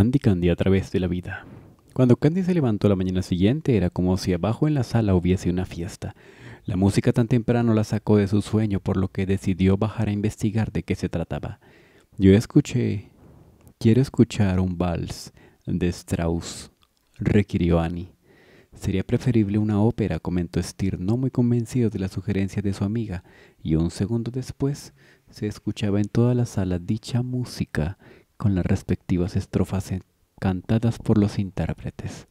Candy Candy a través de la vida. Cuando Candy se levantó la mañana siguiente era como si abajo en la sala hubiese una fiesta. La música tan temprano la sacó de su sueño por lo que decidió bajar a investigar de qué se trataba. Yo escuché... Quiero escuchar un vals de Strauss, requirió Annie. Sería preferible una ópera, comentó Stir, no muy convencido de la sugerencia de su amiga, y un segundo después se escuchaba en toda la sala dicha música con las respectivas estrofas cantadas por los intérpretes.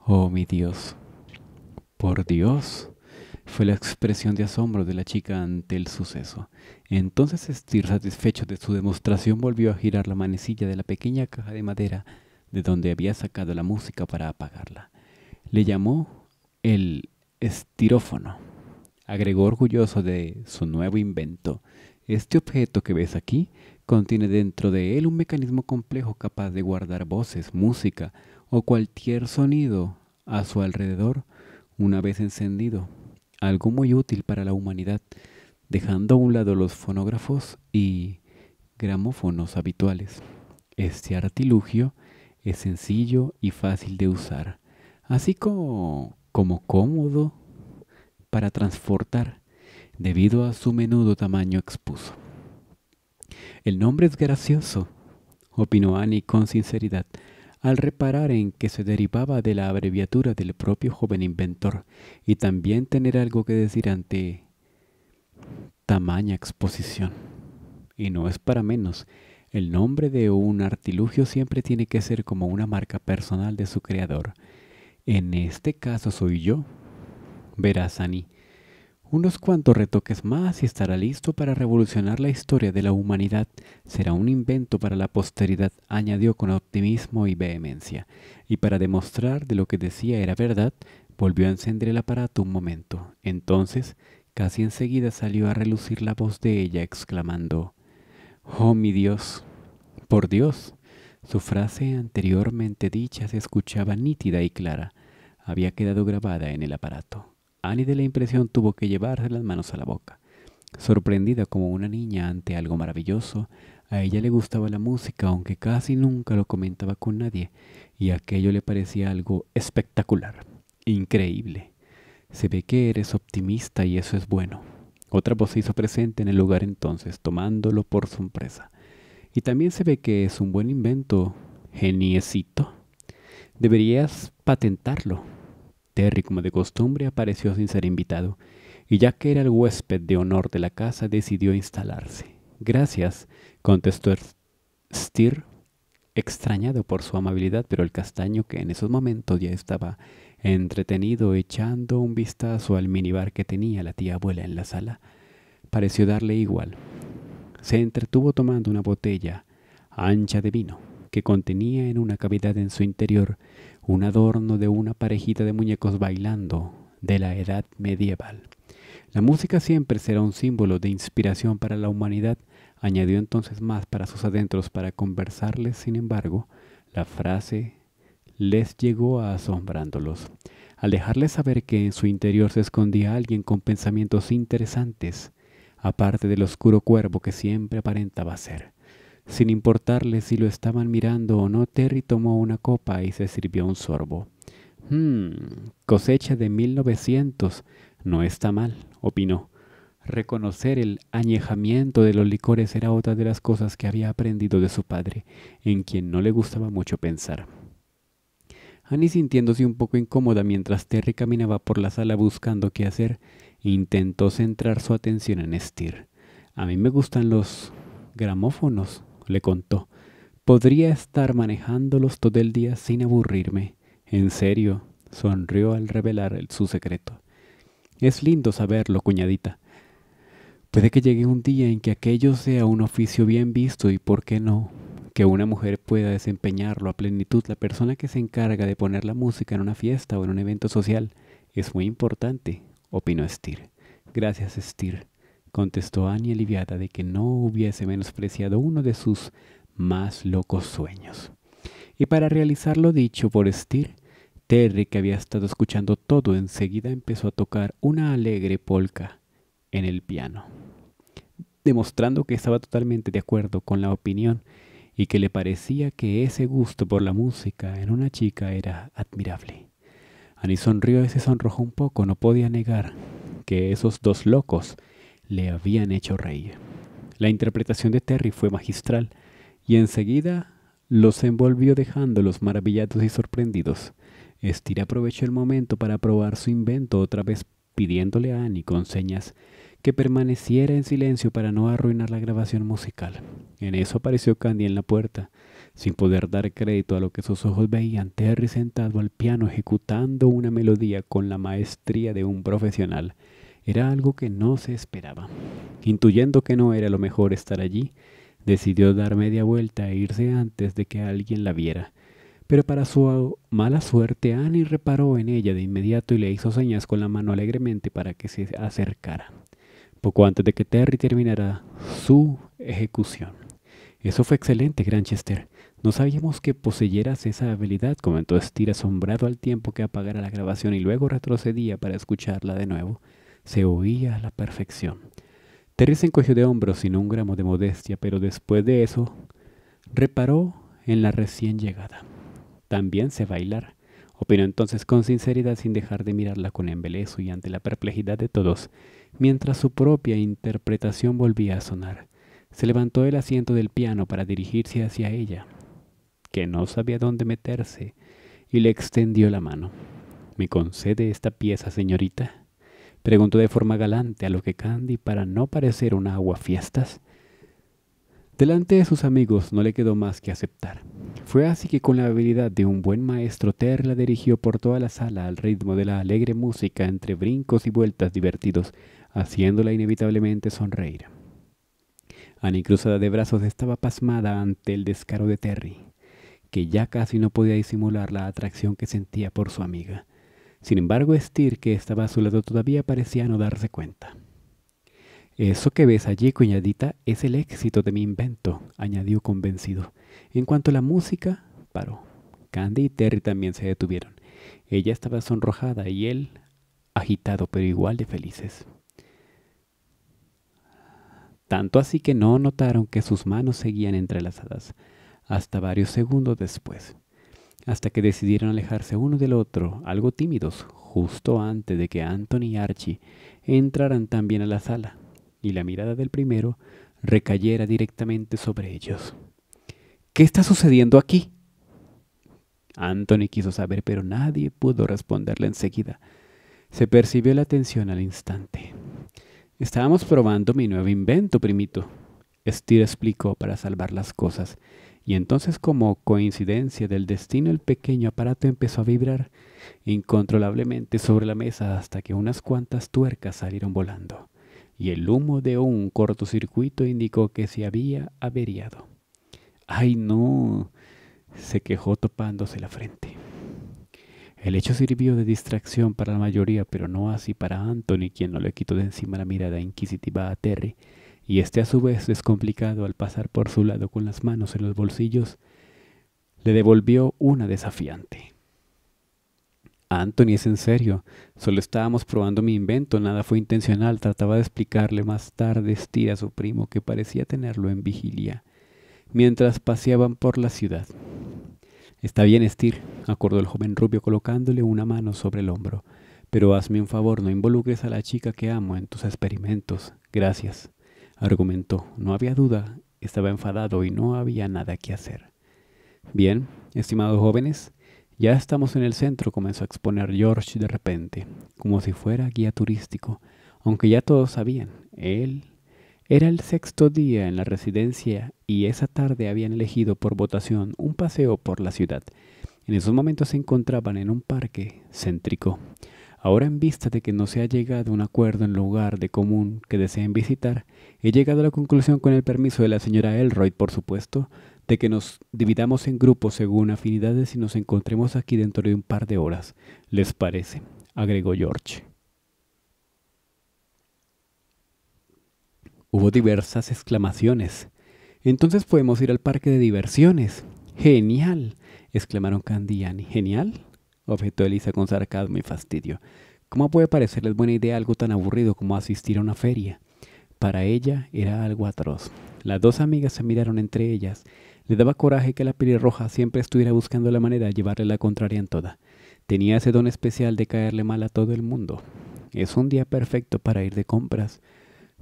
Oh mi Dios, por Dios, fue la expresión de asombro de la chica ante el suceso. Entonces Estir, satisfecho de su demostración, volvió a girar la manecilla de la pequeña caja de madera de donde había sacado la música para apagarla. Le llamó el estirófono. Agregó orgulloso de su nuevo invento. Este objeto que ves aquí Contiene dentro de él un mecanismo complejo capaz de guardar voces, música o cualquier sonido a su alrededor una vez encendido, algo muy útil para la humanidad, dejando a un lado los fonógrafos y gramófonos habituales. Este artilugio es sencillo y fácil de usar, así como, como cómodo para transportar, debido a su menudo tamaño expuso. El nombre es gracioso, opinó Annie con sinceridad, al reparar en que se derivaba de la abreviatura del propio joven inventor y también tener algo que decir ante tamaña exposición. Y no es para menos, el nombre de un artilugio siempre tiene que ser como una marca personal de su creador. En este caso soy yo. Verás, Annie, unos cuantos retoques más y estará listo para revolucionar la historia de la humanidad. Será un invento para la posteridad, añadió con optimismo y vehemencia. Y para demostrar de lo que decía era verdad, volvió a encender el aparato un momento. Entonces, casi enseguida salió a relucir la voz de ella, exclamando, Oh mi Dios, por Dios. Su frase anteriormente dicha se escuchaba nítida y clara. Había quedado grabada en el aparato. Annie ah, de la impresión tuvo que llevarse las manos a la boca. Sorprendida como una niña ante algo maravilloso, a ella le gustaba la música, aunque casi nunca lo comentaba con nadie, y aquello le parecía algo espectacular, increíble. Se ve que eres optimista y eso es bueno. Otra voz se hizo presente en el lugar entonces, tomándolo por sorpresa. Y también se ve que es un buen invento, geniecito. Deberías patentarlo. Terry, como de costumbre, apareció sin ser invitado, y ya que era el huésped de honor de la casa, decidió instalarse. Gracias, contestó stir extrañado por su amabilidad, pero el castaño, que en esos momentos ya estaba entretenido echando un vistazo al minibar que tenía la tía abuela en la sala, pareció darle igual. Se entretuvo tomando una botella ancha de vino, que contenía en una cavidad en su interior un adorno de una parejita de muñecos bailando de la edad medieval. La música siempre será un símbolo de inspiración para la humanidad, añadió entonces más para sus adentros para conversarles, sin embargo, la frase les llegó a asombrándolos, al dejarles saber que en su interior se escondía alguien con pensamientos interesantes, aparte del oscuro cuervo que siempre aparentaba ser. Sin importarle si lo estaban mirando o no, Terry tomó una copa y se sirvió un sorbo. Hmm, cosecha de 1900. No está mal, opinó. Reconocer el añejamiento de los licores era otra de las cosas que había aprendido de su padre, en quien no le gustaba mucho pensar. Annie sintiéndose un poco incómoda mientras Terry caminaba por la sala buscando qué hacer, intentó centrar su atención en Stir. A mí me gustan los gramófonos, le contó. Podría estar manejándolos todo el día sin aburrirme. En serio, sonrió al revelar su secreto. Es lindo saberlo, cuñadita. Puede que llegue un día en que aquello sea un oficio bien visto y, ¿por qué no? Que una mujer pueda desempeñarlo a plenitud. La persona que se encarga de poner la música en una fiesta o en un evento social es muy importante, opinó estir Gracias, estir contestó Annie aliviada de que no hubiese menospreciado uno de sus más locos sueños. Y para realizar lo dicho por Estir Terry, que había estado escuchando todo, enseguida empezó a tocar una alegre polka en el piano, demostrando que estaba totalmente de acuerdo con la opinión y que le parecía que ese gusto por la música en una chica era admirable. Annie sonrió y se sonrojó un poco, no podía negar que esos dos locos le habían hecho reír. La interpretación de Terry fue magistral y enseguida los envolvió dejándolos maravillados y sorprendidos. estira aprovechó el momento para probar su invento otra vez pidiéndole a Annie con señas que permaneciera en silencio para no arruinar la grabación musical. En eso apareció Candy en la puerta. Sin poder dar crédito a lo que sus ojos veían, Terry sentado al piano ejecutando una melodía con la maestría de un profesional. Era algo que no se esperaba. Intuyendo que no era lo mejor estar allí, decidió dar media vuelta e irse antes de que alguien la viera. Pero para su mala suerte, Annie reparó en ella de inmediato y le hizo señas con la mano alegremente para que se acercara, poco antes de que Terry terminara su ejecución. Eso fue excelente, Granchester. No sabíamos que poseyeras esa habilidad, comentó Steve asombrado al tiempo que apagara la grabación y luego retrocedía para escucharla de nuevo se oía a la perfección. Teresa encogió de hombros sin un gramo de modestia, pero después de eso reparó en la recién llegada. También se bailar, opinó entonces con sinceridad sin dejar de mirarla con embeleso y ante la perplejidad de todos, mientras su propia interpretación volvía a sonar. Se levantó el asiento del piano para dirigirse hacia ella, que no sabía dónde meterse, y le extendió la mano. ¿Me concede esta pieza, señorita? Preguntó de forma galante a lo que Candy, para no parecer un fiestas. delante de sus amigos no le quedó más que aceptar. Fue así que con la habilidad de un buen maestro Ter la dirigió por toda la sala al ritmo de la alegre música entre brincos y vueltas divertidos, haciéndola inevitablemente sonreír. Annie cruzada de brazos estaba pasmada ante el descaro de Terry, que ya casi no podía disimular la atracción que sentía por su amiga. Sin embargo, Estir, que estaba a su lado todavía, parecía no darse cuenta. Eso que ves allí, cuñadita, es el éxito de mi invento, añadió convencido. En cuanto a la música, paró. Candy y Terry también se detuvieron. Ella estaba sonrojada y él agitado, pero igual de felices. Tanto así que no notaron que sus manos seguían entrelazadas, hasta varios segundos después hasta que decidieron alejarse uno del otro, algo tímidos, justo antes de que Anthony y Archie entraran también a la sala, y la mirada del primero recayera directamente sobre ellos. ¿Qué está sucediendo aquí? Anthony quiso saber, pero nadie pudo responderle enseguida. Se percibió la tensión al instante. Estábamos probando mi nuevo invento, primito. Steer explicó para salvar las cosas y entonces como coincidencia del destino el pequeño aparato empezó a vibrar incontrolablemente sobre la mesa hasta que unas cuantas tuercas salieron volando, y el humo de un cortocircuito indicó que se había averiado. ¡Ay no! se quejó topándose la frente. El hecho sirvió de distracción para la mayoría, pero no así para Anthony, quien no le quitó de encima la mirada inquisitiva a Terry, y este a su vez descomplicado al pasar por su lado con las manos en los bolsillos, le devolvió una desafiante. Anthony, es en serio, solo estábamos probando mi invento, nada fue intencional, trataba de explicarle más tarde Steve a su primo que parecía tenerlo en vigilia, mientras paseaban por la ciudad. Está bien, Steve, acordó el joven rubio colocándole una mano sobre el hombro, pero hazme un favor, no involucres a la chica que amo en tus experimentos, gracias argumentó. No había duda, estaba enfadado y no había nada que hacer. Bien, estimados jóvenes, ya estamos en el centro, comenzó a exponer George de repente, como si fuera guía turístico, aunque ya todos sabían, él era el sexto día en la residencia y esa tarde habían elegido por votación un paseo por la ciudad. En esos momentos se encontraban en un parque céntrico. Ahora en vista de que no se ha llegado a un acuerdo en lugar de común que deseen visitar, He llegado a la conclusión, con el permiso de la señora Elroy, por supuesto, de que nos dividamos en grupos según afinidades y nos encontremos aquí dentro de un par de horas. ¿Les parece? agregó George. Hubo diversas exclamaciones. Entonces podemos ir al parque de diversiones. Genial, exclamaron Candy y Annie. ¿Genial? objetó Elisa con sarcasmo y fastidio. ¿Cómo puede parecerles buena idea algo tan aburrido como asistir a una feria? Para ella era algo atroz. Las dos amigas se miraron entre ellas. Le daba coraje que la pelirroja siempre estuviera buscando la manera de llevarle la contraria en toda. Tenía ese don especial de caerle mal a todo el mundo. Es un día perfecto para ir de compras,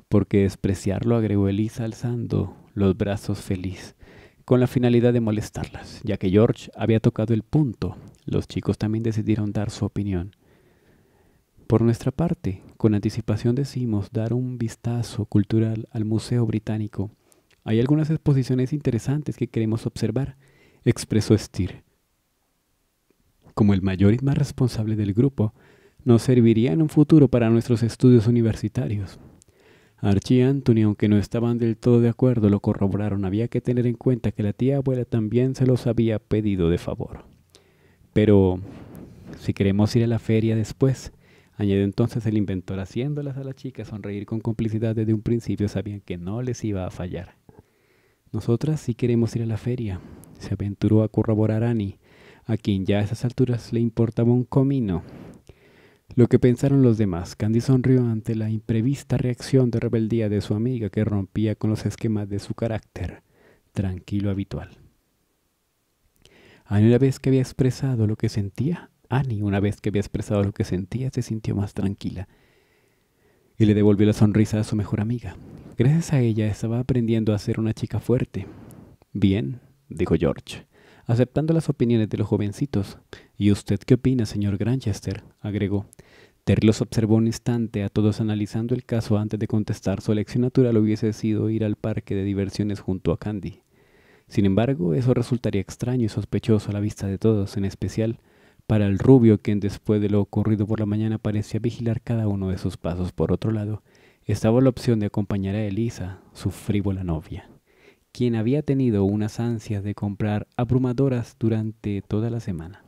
porque despreciarlo, agregó Elisa alzando los brazos feliz, con la finalidad de molestarlas, ya que George había tocado el punto. Los chicos también decidieron dar su opinión. Por nuestra parte, con anticipación decimos dar un vistazo cultural al Museo Británico. Hay algunas exposiciones interesantes que queremos observar, expresó Stir. Como el mayor y más responsable del grupo, nos serviría en un futuro para nuestros estudios universitarios. Archie y Anthony, aunque no estaban del todo de acuerdo, lo corroboraron. Había que tener en cuenta que la tía abuela también se los había pedido de favor. Pero, si queremos ir a la feria después, Añadió entonces el inventor haciéndolas a la chica sonreír con complicidad desde un principio, sabían que no les iba a fallar. Nosotras sí queremos ir a la feria, se aventuró a corroborar Annie, a quien ya a esas alturas le importaba un comino. Lo que pensaron los demás, Candy sonrió ante la imprevista reacción de rebeldía de su amiga que rompía con los esquemas de su carácter tranquilo habitual. A primera vez que había expresado lo que sentía, Annie, ah, una vez que había expresado lo que sentía, se sintió más tranquila y le devolvió la sonrisa a su mejor amiga. Gracias a ella estaba aprendiendo a ser una chica fuerte. Bien, dijo George, aceptando las opiniones de los jovencitos. ¿Y usted qué opina, señor Granchester? agregó. Terry los observó un instante a todos analizando el caso antes de contestar. Su elección natural hubiese sido ir al parque de diversiones junto a Candy. Sin embargo, eso resultaría extraño y sospechoso a la vista de todos, en especial para el rubio, quien después de lo ocurrido por la mañana parecía vigilar cada uno de sus pasos. Por otro lado, estaba la opción de acompañar a Elisa, su frívola novia, quien había tenido unas ansias de comprar abrumadoras durante toda la semana,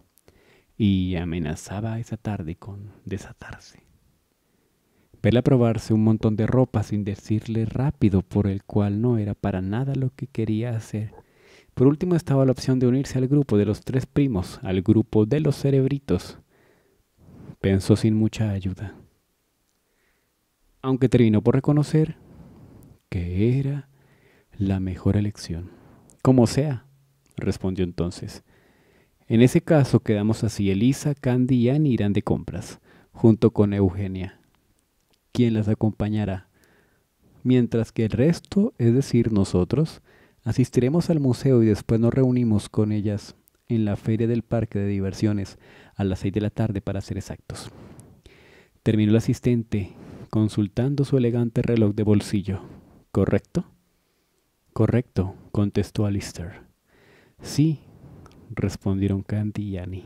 y amenazaba esa tarde con desatarse. Verla probarse un montón de ropa sin decirle rápido por el cual no era para nada lo que quería hacer por último estaba la opción de unirse al grupo de los tres primos, al grupo de los cerebritos. Pensó sin mucha ayuda. Aunque terminó por reconocer que era la mejor elección. Como sea, respondió entonces. En ese caso quedamos así. Elisa, Candy y Annie irán de compras, junto con Eugenia, ¿Quién las acompañará. Mientras que el resto, es decir, nosotros, Asistiremos al museo y después nos reunimos con ellas en la feria del parque de diversiones a las seis de la tarde para ser exactos. Terminó el asistente consultando su elegante reloj de bolsillo. ¿Correcto? Correcto, contestó Alistair. Sí, respondieron Candy y Annie.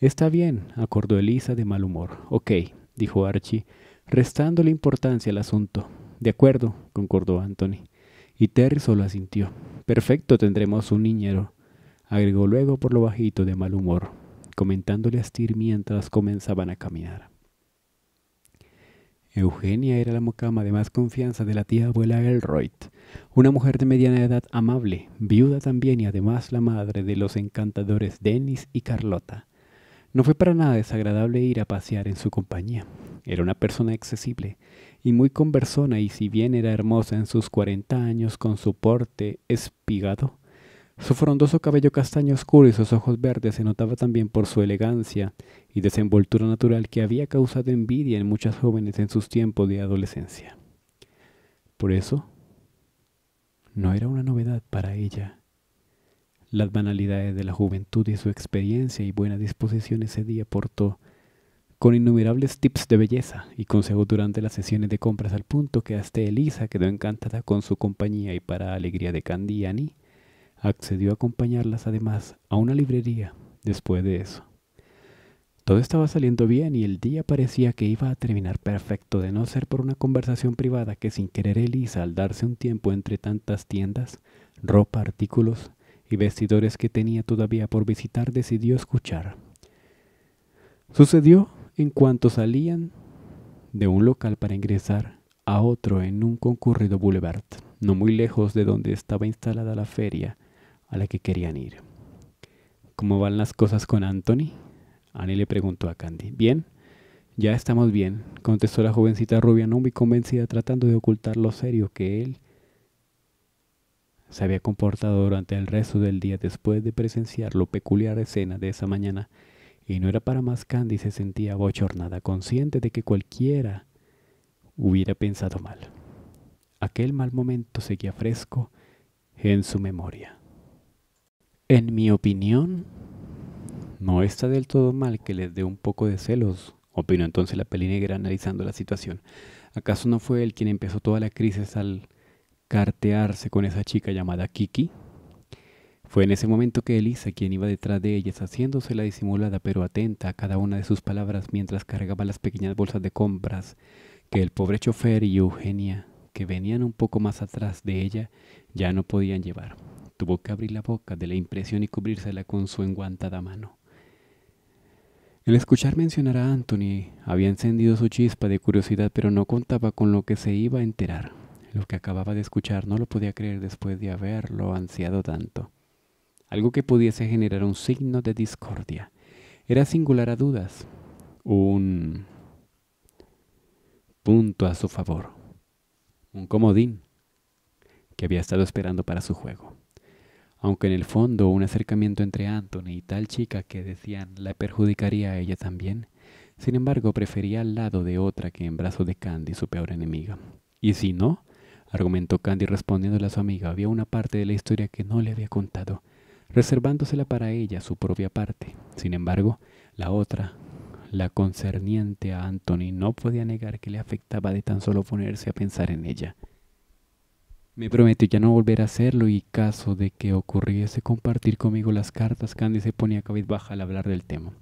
Está bien, acordó Elisa de mal humor. Ok, dijo Archie, la importancia al asunto. De acuerdo, concordó Anthony y Terry solo asintió. Perfecto, tendremos un niñero, agregó luego por lo bajito de mal humor, comentándole a Stir mientras comenzaban a caminar. Eugenia era la mocama de más confianza de la tía abuela Elroyd, una mujer de mediana edad amable, viuda también y además la madre de los encantadores Denis y Carlota. No fue para nada desagradable ir a pasear en su compañía. Era una persona accesible y muy conversona, y si bien era hermosa en sus cuarenta años, con su porte espigado, su frondoso cabello castaño oscuro y sus ojos verdes se notaba también por su elegancia y desenvoltura natural que había causado envidia en muchas jóvenes en sus tiempos de adolescencia. Por eso, no era una novedad para ella. Las banalidades de la juventud y su experiencia y buena disposición ese día portó con innumerables tips de belleza y consejos durante las sesiones de compras al punto que hasta Elisa quedó encantada con su compañía y para alegría de Candy y Annie, accedió a acompañarlas además a una librería después de eso. Todo estaba saliendo bien y el día parecía que iba a terminar perfecto de no ser por una conversación privada que sin querer Elisa al darse un tiempo entre tantas tiendas, ropa, artículos y vestidores que tenía todavía por visitar decidió escuchar. Sucedió en cuanto salían de un local para ingresar a otro en un concurrido boulevard, no muy lejos de donde estaba instalada la feria a la que querían ir. ¿Cómo van las cosas con Anthony? Annie le preguntó a Candy. Bien, ya estamos bien, contestó la jovencita rubia, no muy convencida, tratando de ocultar lo serio que él se había comportado durante el resto del día después de presenciar lo peculiar escena de esa mañana y no era para más, Candy se sentía bochornada, consciente de que cualquiera hubiera pensado mal. Aquel mal momento seguía fresco en su memoria. En mi opinión, no está del todo mal que les dé un poco de celos, opinó entonces la pelinegra analizando la situación. ¿Acaso no fue él quien empezó toda la crisis al cartearse con esa chica llamada Kiki? Fue en ese momento que Elisa, quien iba detrás de ellas, haciéndose la disimulada pero atenta a cada una de sus palabras mientras cargaba las pequeñas bolsas de compras, que el pobre chofer y Eugenia, que venían un poco más atrás de ella, ya no podían llevar. Tuvo que abrir la boca de la impresión y cubrírsela con su enguantada mano. El escuchar mencionar a Anthony había encendido su chispa de curiosidad, pero no contaba con lo que se iba a enterar. Lo que acababa de escuchar no lo podía creer después de haberlo ansiado tanto algo que pudiese generar un signo de discordia. Era singular a dudas, un punto a su favor, un comodín que había estado esperando para su juego. Aunque en el fondo un acercamiento entre Anthony y tal chica que decían la perjudicaría a ella también, sin embargo prefería al lado de otra que en brazos de Candy, su peor enemiga. Y si no, argumentó Candy respondiéndole a su amiga, había una parte de la historia que no le había contado reservándosela para ella su propia parte. Sin embargo, la otra, la concerniente a Anthony, no podía negar que le afectaba de tan solo ponerse a pensar en ella. Me prometió ya no volver a hacerlo y caso de que ocurriese compartir conmigo las cartas, Candy se ponía cabizbaja al hablar del tema,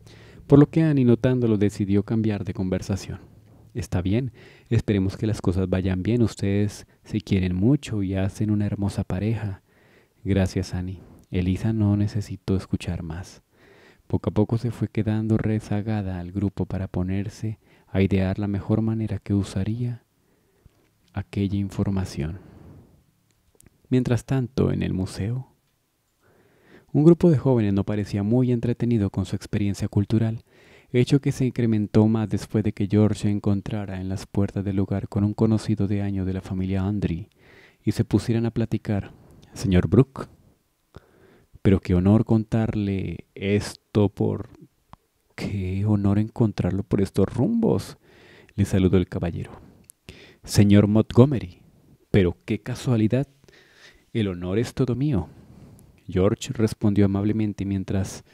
por lo que Annie notándolo decidió cambiar de conversación. Está bien, esperemos que las cosas vayan bien, ustedes se quieren mucho y hacen una hermosa pareja. Gracias, Annie. Elisa no necesitó escuchar más. Poco a poco se fue quedando rezagada al grupo para ponerse a idear la mejor manera que usaría aquella información. Mientras tanto, en el museo, un grupo de jóvenes no parecía muy entretenido con su experiencia cultural, hecho que se incrementó más después de que George encontrara en las puertas del lugar con un conocido de año de la familia Andri y se pusieran a platicar. Señor Brooke, pero qué honor contarle esto por... Qué honor encontrarlo por estos rumbos, le saludó el caballero. Señor Montgomery, pero qué casualidad. El honor es todo mío. George respondió amablemente mientras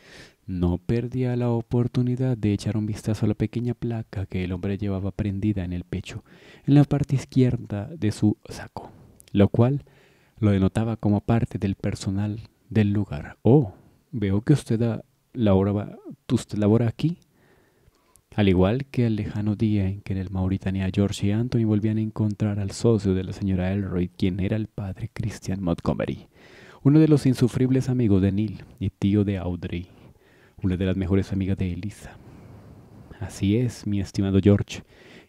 no perdía la oportunidad de echar un vistazo a la pequeña placa que el hombre llevaba prendida en el pecho, en la parte izquierda de su saco, lo cual lo denotaba como parte del personal del lugar. Oh, veo que usted ah, labora, usted aquí. Al igual que el lejano día en que en el Mauritania George y Anthony volvían a encontrar al socio de la señora Elroy, quien era el padre Christian Montgomery, uno de los insufribles amigos de Neil y tío de Audrey, una de las mejores amigas de Elisa. Así es, mi estimado George.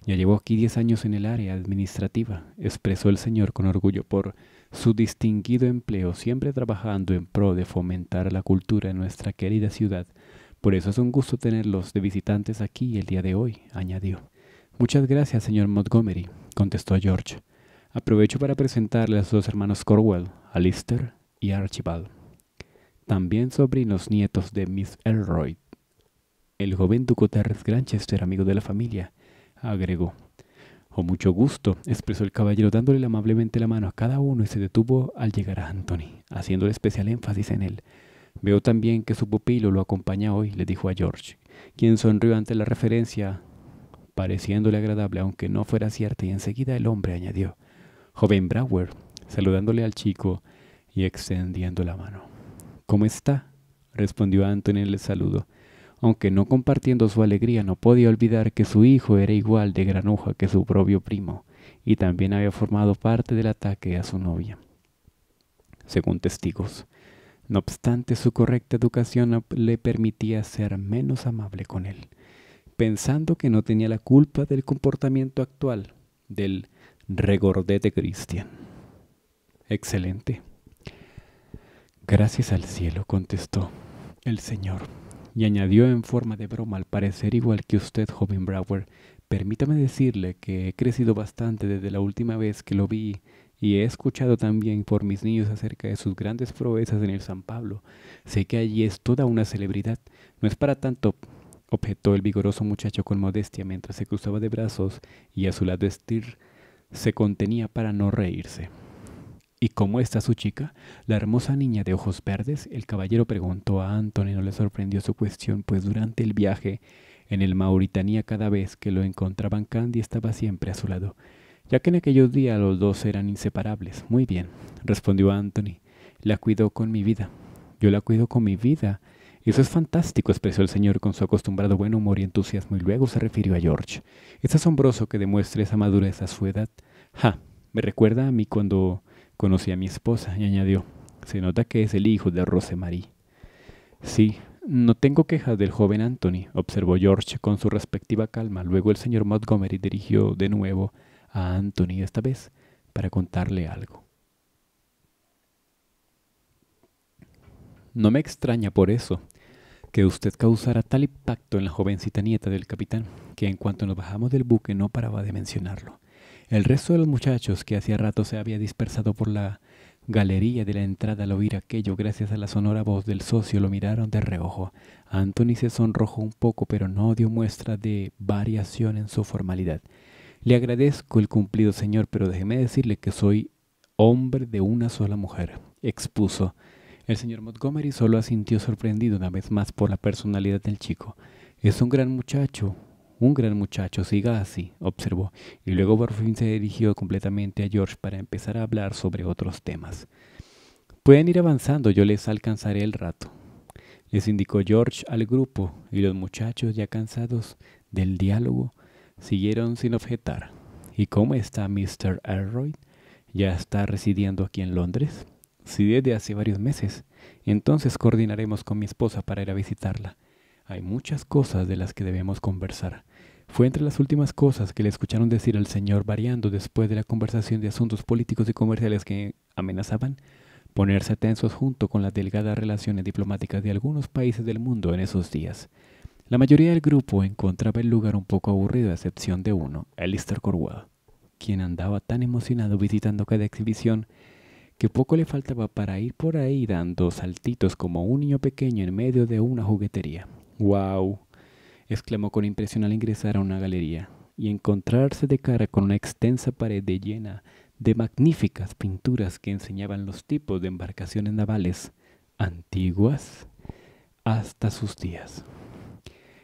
Ya llevo aquí diez años en el área administrativa, expresó el señor con orgullo por su distinguido empleo siempre trabajando en pro de fomentar la cultura en nuestra querida ciudad. Por eso es un gusto tenerlos de visitantes aquí el día de hoy, añadió. Muchas gracias, señor Montgomery, contestó George. Aprovecho para presentarle a sus dos hermanos Corwell, Alistair y Archibald, también sobrinos nietos de Miss Elroy. El joven Ducotarres Granchester, amigo de la familia, agregó. Con mucho gusto, expresó el caballero dándole amablemente la mano a cada uno y se detuvo al llegar a Anthony, haciéndole especial énfasis en él. Veo también que su pupilo lo acompaña hoy, le dijo a George, quien sonrió ante la referencia, pareciéndole agradable, aunque no fuera cierta, y enseguida el hombre añadió, joven Brower, saludándole al chico y extendiendo la mano. ¿Cómo está? respondió Anthony en el saludo aunque no compartiendo su alegría no podía olvidar que su hijo era igual de granuja que su propio primo, y también había formado parte del ataque a su novia. Según testigos, no obstante su correcta educación le permitía ser menos amable con él, pensando que no tenía la culpa del comportamiento actual del regordete cristian. Excelente. Gracias al cielo, contestó el Señor y añadió en forma de broma al parecer igual que usted, joven Brower, permítame decirle que he crecido bastante desde la última vez que lo vi y he escuchado también por mis niños acerca de sus grandes proezas en el San Pablo. Sé que allí es toda una celebridad. No es para tanto, objetó el vigoroso muchacho con modestia mientras se cruzaba de brazos y a su lado Stir se contenía para no reírse. ¿Y cómo está su chica? La hermosa niña de ojos verdes, el caballero preguntó a Anthony, no le sorprendió su cuestión, pues durante el viaje en el Mauritania cada vez que lo encontraban Candy estaba siempre a su lado, ya que en aquellos días los dos eran inseparables. Muy bien, respondió Anthony, la cuido con mi vida. Yo la cuido con mi vida. Eso es fantástico, expresó el señor con su acostumbrado buen humor y entusiasmo y luego se refirió a George. Es asombroso que demuestre esa madurez a su edad. Ja, me recuerda a mí cuando Conocí a mi esposa y añadió, se nota que es el hijo de Rosemarie. Sí, no tengo quejas del joven Anthony, observó George con su respectiva calma. Luego el señor Montgomery dirigió de nuevo a Anthony, esta vez para contarle algo. No me extraña por eso que usted causara tal impacto en la jovencita nieta del capitán, que en cuanto nos bajamos del buque no paraba de mencionarlo. El resto de los muchachos, que hacía rato se había dispersado por la galería de la entrada al oír aquello, gracias a la sonora voz del socio, lo miraron de reojo. Anthony se sonrojó un poco, pero no dio muestra de variación en su formalidad. Le agradezco el cumplido, señor, pero déjeme decirle que soy hombre de una sola mujer, expuso. El señor Montgomery solo asintió sorprendido una vez más por la personalidad del chico. Es un gran muchacho, un gran muchacho, siga así, observó, y luego por fin se dirigió completamente a George para empezar a hablar sobre otros temas. Pueden ir avanzando, yo les alcanzaré el rato, les indicó George al grupo, y los muchachos, ya cansados del diálogo, siguieron sin objetar. ¿Y cómo está Mr. Elroy? ¿Ya está residiendo aquí en Londres? Sí, desde hace varios meses. Entonces coordinaremos con mi esposa para ir a visitarla. Hay muchas cosas de las que debemos conversar. Fue entre las últimas cosas que le escucharon decir al señor variando después de la conversación de asuntos políticos y comerciales que amenazaban ponerse tensos junto con las delgadas relaciones diplomáticas de algunos países del mundo en esos días. La mayoría del grupo encontraba el lugar un poco aburrido a excepción de uno, Alistair Corwell, quien andaba tan emocionado visitando cada exhibición que poco le faltaba para ir por ahí dando saltitos como un niño pequeño en medio de una juguetería. ¡Wow! exclamó con impresión al ingresar a una galería y encontrarse de cara con una extensa pared llena de magníficas pinturas que enseñaban los tipos de embarcaciones navales antiguas hasta sus días.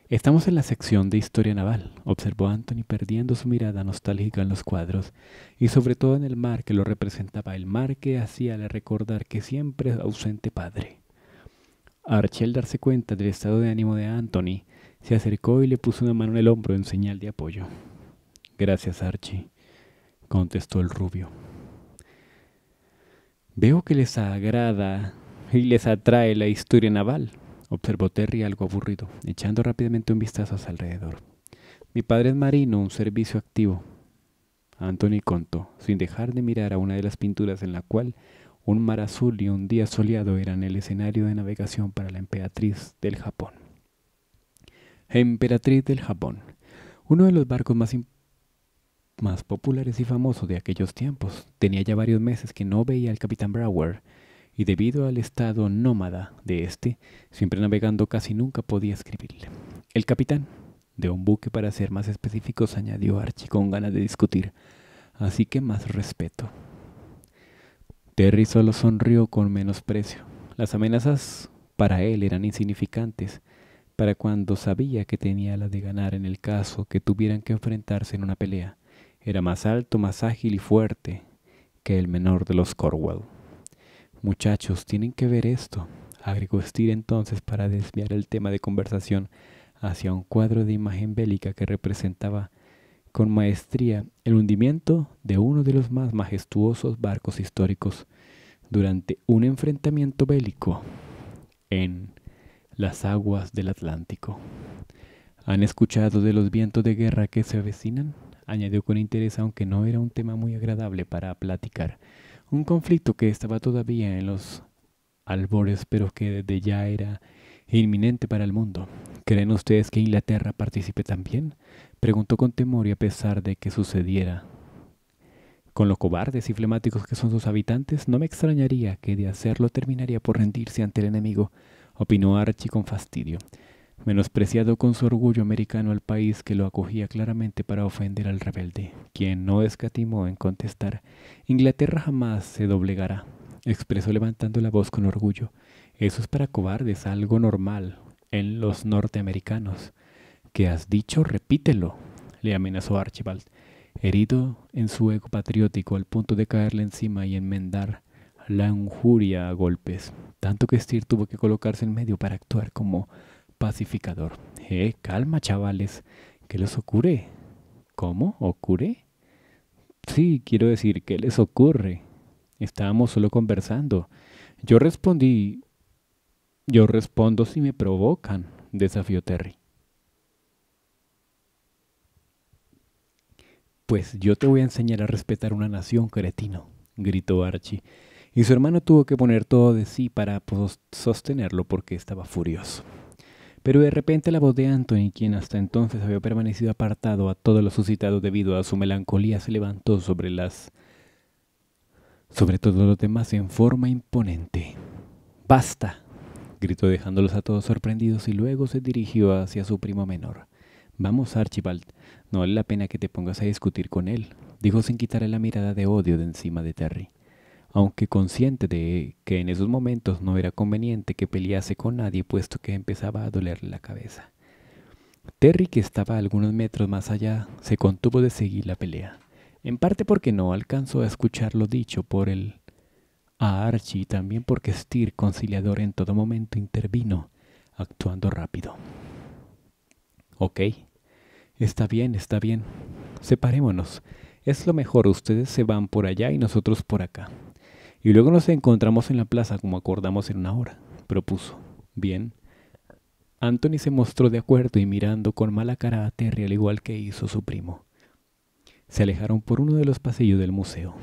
Estamos en la sección de historia naval, observó Anthony perdiendo su mirada nostálgica en los cuadros y sobre todo en el mar que lo representaba, el mar que hacía recordar que siempre es ausente padre. Archie, al darse cuenta del estado de ánimo de Anthony, se acercó y le puso una mano en el hombro en señal de apoyo. Gracias, Archie, contestó el rubio. Veo que les agrada y les atrae la historia naval, observó Terry algo aburrido, echando rápidamente un vistazo a su alrededor. Mi padre es marino, un servicio activo. Anthony contó, sin dejar de mirar a una de las pinturas en la cual un mar azul y un día soleado eran el escenario de navegación para la emperatriz del Japón. Emperatriz del Japón. Uno de los barcos más, más populares y famosos de aquellos tiempos. Tenía ya varios meses que no veía al capitán Brower y debido al estado nómada de este, siempre navegando casi nunca podía escribirle. El capitán de un buque, para ser más específicos, añadió Archie con ganas de discutir. Así que más respeto. Terry solo sonrió con menosprecio. Las amenazas para él eran insignificantes, para cuando sabía que tenía la de ganar en el caso que tuvieran que enfrentarse en una pelea. Era más alto, más ágil y fuerte que el menor de los Corwell. Muchachos, tienen que ver esto, agregó Steele entonces para desviar el tema de conversación hacia un cuadro de imagen bélica que representaba con maestría el hundimiento de uno de los más majestuosos barcos históricos durante un enfrentamiento bélico en las aguas del Atlántico. ¿Han escuchado de los vientos de guerra que se avecinan? añadió con interés, aunque no era un tema muy agradable para platicar. Un conflicto que estaba todavía en los albores, pero que desde ya era inminente para el mundo. ¿Creen ustedes que Inglaterra participe también? Preguntó con temor y a pesar de que sucediera. Con los cobardes y flemáticos que son sus habitantes, no me extrañaría que de hacerlo terminaría por rendirse ante el enemigo, opinó Archie con fastidio, menospreciado con su orgullo americano al país que lo acogía claramente para ofender al rebelde, quien no escatimó en contestar, Inglaterra jamás se doblegará, expresó levantando la voz con orgullo. Eso es para cobardes, algo normal en los norteamericanos. ¿Qué has dicho, repítelo, le amenazó Archibald, herido en su ego patriótico al punto de caerle encima y enmendar la injuria a golpes, tanto que Stier tuvo que colocarse en medio para actuar como pacificador. Eh, calma, chavales, ¿qué les ocurre? ¿Cómo? ¿Ocurre? Sí, quiero decir, ¿qué les ocurre? Estábamos solo conversando. Yo respondí, yo respondo si me provocan, desafió Terry. Pues yo te voy a enseñar a respetar una nación, cretino, gritó Archie, y su hermano tuvo que poner todo de sí para pues, sostenerlo porque estaba furioso. Pero de repente la voz de Anthony, quien hasta entonces había permanecido apartado a todo lo suscitado debido a su melancolía, se levantó sobre las sobre todos los demás en forma imponente. ¡Basta! gritó dejándolos a todos sorprendidos y luego se dirigió hacia su primo menor. Vamos, Archibald, no vale la pena que te pongas a discutir con él, dijo sin quitarle la mirada de odio de encima de Terry. Aunque consciente de que en esos momentos no era conveniente que pelease con nadie, puesto que empezaba a dolerle la cabeza. Terry, que estaba algunos metros más allá, se contuvo de seguir la pelea, en parte porque no alcanzó a escuchar lo dicho por el a Archie y también porque Stir, conciliador en todo momento, intervino, actuando rápido. Ok, está bien, está bien. Separémonos. Es lo mejor, ustedes se van por allá y nosotros por acá. Y luego nos encontramos en la plaza como acordamos en una hora, propuso. Bien. Anthony se mostró de acuerdo y mirando con mala cara a Terry al igual que hizo su primo. Se alejaron por uno de los pasillos del museo.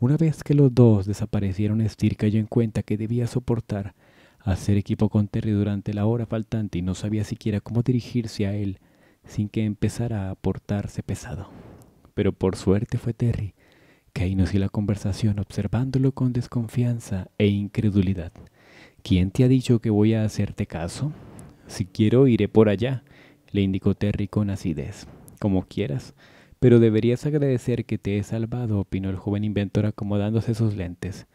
Una vez que los dos desaparecieron, Estir cayó en cuenta que debía soportar hacer equipo con Terry durante la hora faltante y no sabía siquiera cómo dirigirse a él sin que empezara a portarse pesado. Pero por suerte fue Terry, que inició la conversación observándolo con desconfianza e incredulidad. ¿Quién te ha dicho que voy a hacerte caso? Si quiero iré por allá, le indicó Terry con acidez. Como quieras, pero deberías agradecer que te he salvado, opinó el joven inventor acomodándose sus lentes.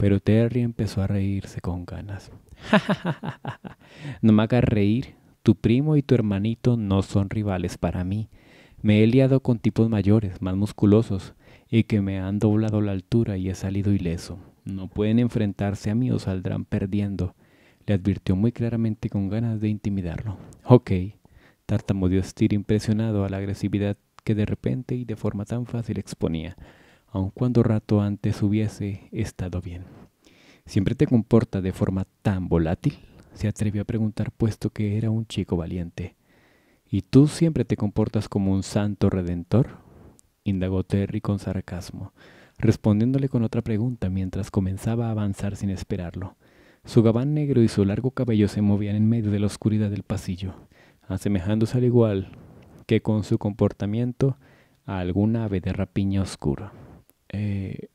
Pero Terry empezó a reírse con ganas. no me hagas reír. Tu primo y tu hermanito no son rivales para mí. Me he liado con tipos mayores, más musculosos, y que me han doblado la altura y he salido ileso. No pueden enfrentarse a mí o saldrán perdiendo. Le advirtió muy claramente con ganas de intimidarlo. Ok, tartamudeó Steer impresionado a la agresividad que de repente y de forma tan fácil exponía aun cuando rato antes hubiese estado bien. Siempre te comporta de forma tan volátil, se atrevió a preguntar puesto que era un chico valiente. ¿Y tú siempre te comportas como un santo redentor? indagó Terry con sarcasmo, respondiéndole con otra pregunta mientras comenzaba a avanzar sin esperarlo. Su gabán negro y su largo cabello se movían en medio de la oscuridad del pasillo, asemejándose al igual que con su comportamiento a algún ave de rapiña oscura. Eh,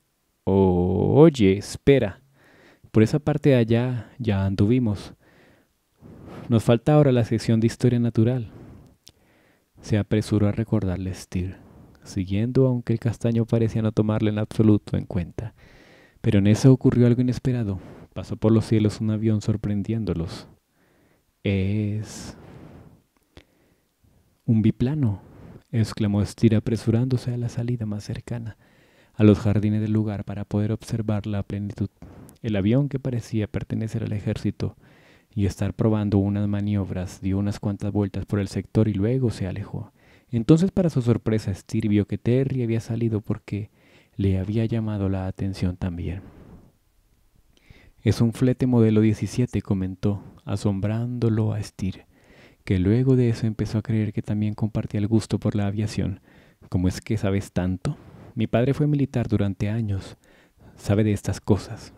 oye, espera, por esa parte de allá ya anduvimos. Nos falta ahora la sección de historia natural. Se apresuró a recordarle Stir, siguiendo aunque el castaño parecía no tomarle en absoluto en cuenta. Pero en eso ocurrió algo inesperado. Pasó por los cielos un avión sorprendiéndolos. Es... un biplano, exclamó Stir apresurándose a la salida más cercana a los jardines del lugar para poder observar la plenitud. El avión que parecía pertenecer al ejército y estar probando unas maniobras dio unas cuantas vueltas por el sector y luego se alejó. Entonces, para su sorpresa, Steer vio que Terry había salido porque le había llamado la atención también. Es un flete modelo 17, comentó, asombrándolo a estir que luego de eso empezó a creer que también compartía el gusto por la aviación. ¿Cómo es que sabes tanto? Mi padre fue militar durante años. Sabe de estas cosas.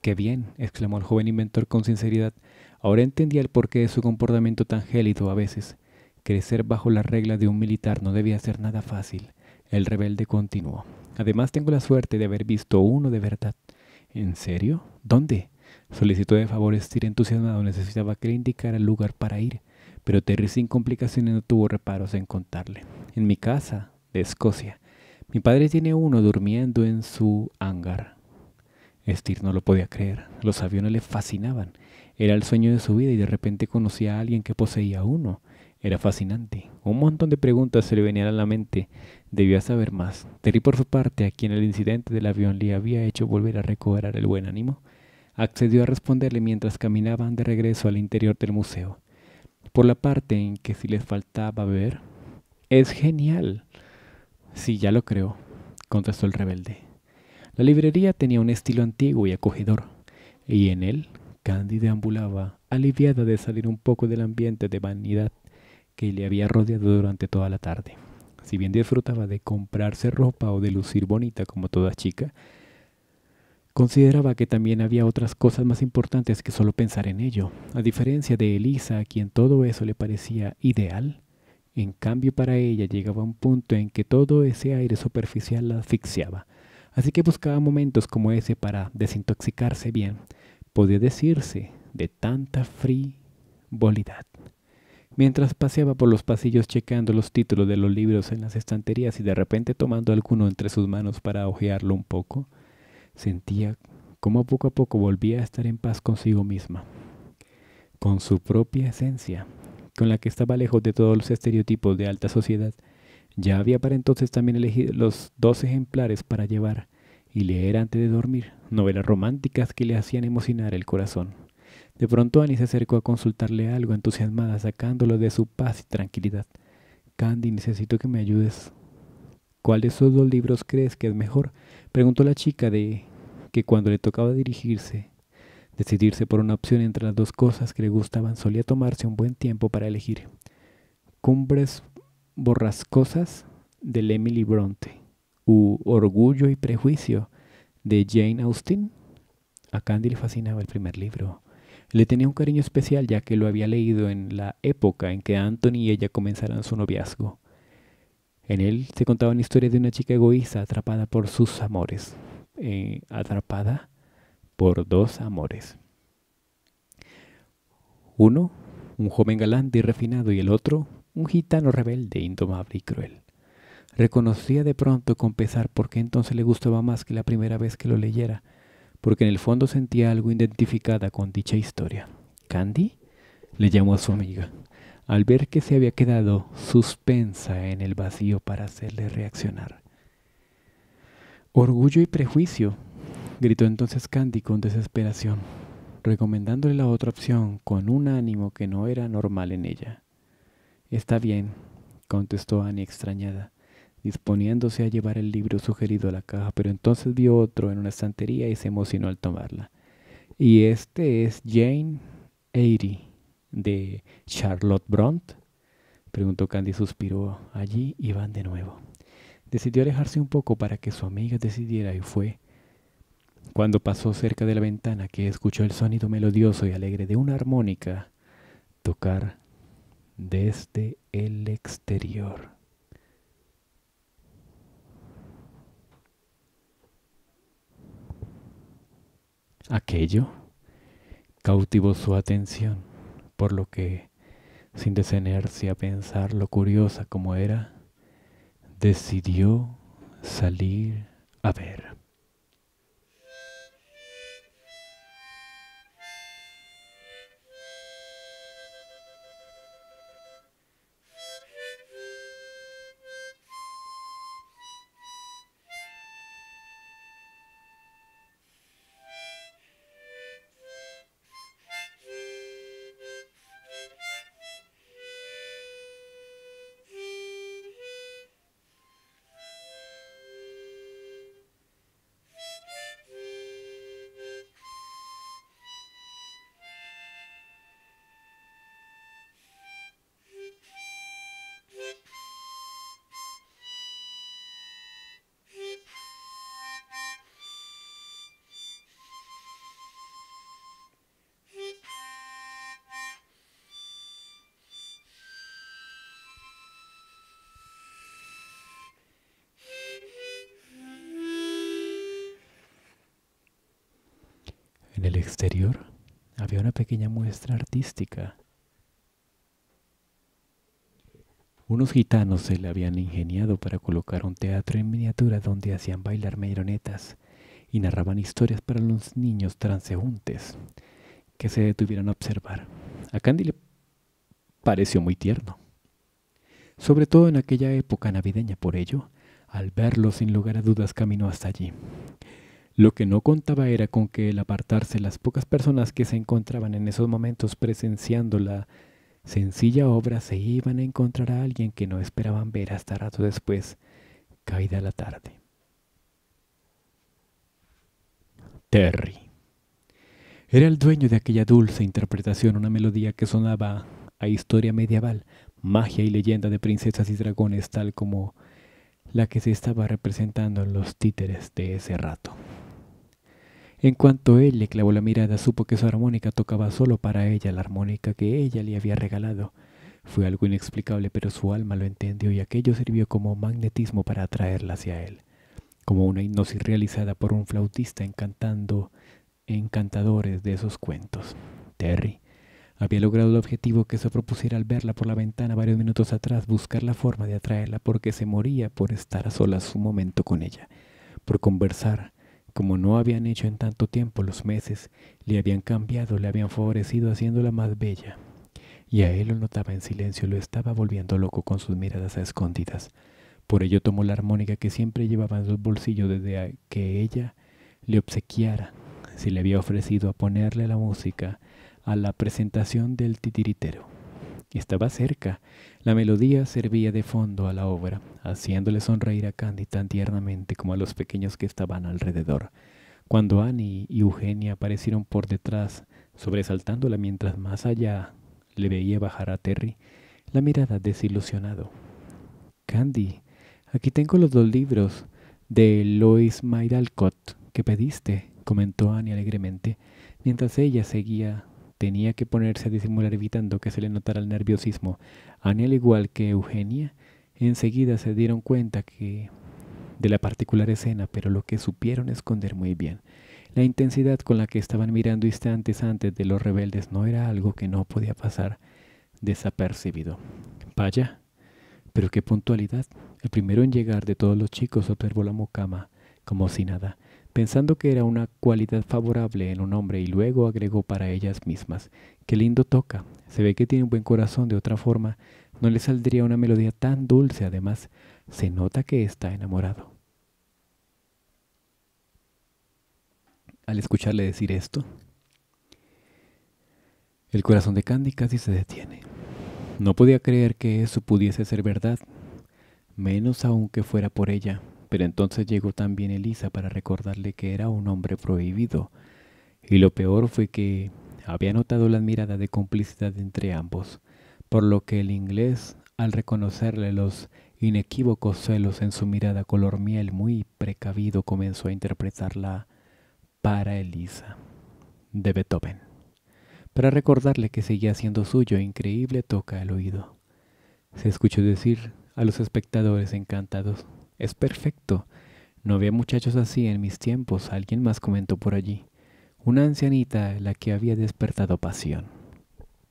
Qué bien, exclamó el joven inventor con sinceridad. Ahora entendía el porqué de su comportamiento tan gélido a veces. Crecer bajo la regla de un militar no debía ser nada fácil. El rebelde continuó. Además tengo la suerte de haber visto uno de verdad. ¿En serio? ¿Dónde? Solicitó de favor estir entusiasmado. Necesitaba que le indicara el lugar para ir. Pero Terry sin complicaciones no tuvo reparos en contarle. En mi casa, de Escocia, mi padre tiene uno durmiendo en su hangar. Estir no lo podía creer. Los aviones le fascinaban. Era el sueño de su vida y de repente conocía a alguien que poseía uno. Era fascinante. Un montón de preguntas se le venían a la mente. Debía saber más. Terry, por su parte, a quien el incidente del avión le había hecho volver a recobrar el buen ánimo, accedió a responderle mientras caminaban de regreso al interior del museo. Por la parte en que si les faltaba ver, es genial. Sí, ya lo creo, contestó el rebelde. La librería tenía un estilo antiguo y acogedor, y en él Candy deambulaba, aliviada de salir un poco del ambiente de vanidad que le había rodeado durante toda la tarde. Si bien disfrutaba de comprarse ropa o de lucir bonita como toda chica, Consideraba que también había otras cosas más importantes que solo pensar en ello. A diferencia de Elisa, a quien todo eso le parecía ideal, en cambio para ella llegaba un punto en que todo ese aire superficial la asfixiaba, así que buscaba momentos como ese para desintoxicarse bien, podía decirse, de tanta frivolidad. Mientras paseaba por los pasillos checando los títulos de los libros en las estanterías y de repente tomando alguno entre sus manos para ojearlo un poco, sentía cómo poco a poco volvía a estar en paz consigo misma, con su propia esencia, con la que estaba lejos de todos los estereotipos de alta sociedad. Ya había para entonces también elegido los dos ejemplares para llevar y leer antes de dormir, novelas románticas que le hacían emocionar el corazón. De pronto Annie se acercó a consultarle algo entusiasmada, sacándolo de su paz y tranquilidad. Candy, necesito que me ayudes. ¿Cuál de esos dos libros crees que es mejor? preguntó la chica de que cuando le tocaba dirigirse Decidirse por una opción entre las dos cosas que le gustaban solía tomarse un buen tiempo para elegir. Cumbres borrascosas de Emily Bronte u Orgullo y Prejuicio de Jane Austen. A Candy le fascinaba el primer libro. Le tenía un cariño especial ya que lo había leído en la época en que Anthony y ella comenzaron su noviazgo. En él se contaba la historia de una chica egoísta atrapada por sus amores. Eh, atrapada por dos amores. Uno, un joven galante y refinado, y el otro, un gitano rebelde, indomable y cruel. Reconocía de pronto con pesar por qué entonces le gustaba más que la primera vez que lo leyera, porque en el fondo sentía algo identificada con dicha historia. ¿Candy? le llamó a su amiga, al ver que se había quedado suspensa en el vacío para hacerle reaccionar. Orgullo y prejuicio, gritó entonces Candy con desesperación, recomendándole la otra opción con un ánimo que no era normal en ella. Está bien, contestó Annie extrañada, disponiéndose a llevar el libro sugerido a la caja, pero entonces vio otro en una estantería y se emocionó al tomarla. Y este es Jane Eyre de Charlotte Bront? Preguntó Candy, suspiró. Allí iban de nuevo. Decidió alejarse un poco para que su amiga decidiera y fue cuando pasó cerca de la ventana que escuchó el sonido melodioso y alegre de una armónica tocar desde el exterior. Aquello cautivó su atención, por lo que, sin detenerse a pensar lo curiosa como era, decidió salir a ver. artística. Unos gitanos se le habían ingeniado para colocar un teatro en miniatura donde hacían bailar marionetas y narraban historias para los niños transeúntes que se detuvieron a observar. A Candy le pareció muy tierno, sobre todo en aquella época navideña. Por ello, al verlo sin lugar a dudas caminó hasta allí. Lo que no contaba era con que el apartarse las pocas personas que se encontraban en esos momentos presenciando la sencilla obra se iban a encontrar a alguien que no esperaban ver hasta rato después, caída la tarde. Terry. Era el dueño de aquella dulce interpretación, una melodía que sonaba a historia medieval, magia y leyenda de princesas y dragones tal como la que se estaba representando en los títeres de ese rato. En cuanto él le clavó la mirada, supo que su armónica tocaba solo para ella la armónica que ella le había regalado. Fue algo inexplicable, pero su alma lo entendió y aquello sirvió como magnetismo para atraerla hacia él, como una hipnosis realizada por un flautista encantando encantadores de esos cuentos. Terry había logrado el objetivo que se propusiera al verla por la ventana varios minutos atrás, buscar la forma de atraerla porque se moría por estar a solas un momento con ella, por conversar como no habían hecho en tanto tiempo los meses, le habían cambiado, le habían favorecido haciéndola más bella. Y a él lo notaba en silencio, lo estaba volviendo loco con sus miradas escondidas. Por ello tomó la armónica que siempre llevaba en su bolsillo desde que ella le obsequiara, si le había ofrecido a ponerle la música a la presentación del titiritero. Estaba cerca, la melodía servía de fondo a la obra, haciéndole sonreír a Candy tan tiernamente como a los pequeños que estaban alrededor. Cuando Annie y Eugenia aparecieron por detrás, sobresaltándola mientras más allá le veía bajar a Terry, la mirada desilusionado. Candy, aquí tengo los dos libros de Lois Myalcott que pediste, comentó Annie alegremente, mientras ella seguía tenía que ponerse a disimular evitando que se le notara el nerviosismo, Annie, igual que Eugenia, enseguida se dieron cuenta que de la particular escena, pero lo que supieron esconder muy bien. La intensidad con la que estaban mirando instantes antes de los rebeldes no era algo que no podía pasar desapercibido. Vaya, pero qué puntualidad. El primero en llegar de todos los chicos observó la mucama como si nada pensando que era una cualidad favorable en un hombre y luego agregó para ellas mismas, qué lindo toca, se ve que tiene un buen corazón, de otra forma no le saldría una melodía tan dulce, además se nota que está enamorado. Al escucharle decir esto, el corazón de Candy casi se detiene. No podía creer que eso pudiese ser verdad, menos aún que fuera por ella. Pero entonces llegó también Elisa para recordarle que era un hombre prohibido. Y lo peor fue que había notado la mirada de complicidad entre ambos, por lo que el inglés, al reconocerle los inequívocos celos en su mirada color miel muy precavido, comenzó a interpretarla para Elisa de Beethoven. Para recordarle que seguía siendo suyo, increíble toca el oído. Se escuchó decir a los espectadores encantados es perfecto. No había muchachos así en mis tiempos, alguien más comentó por allí. Una ancianita la que había despertado pasión.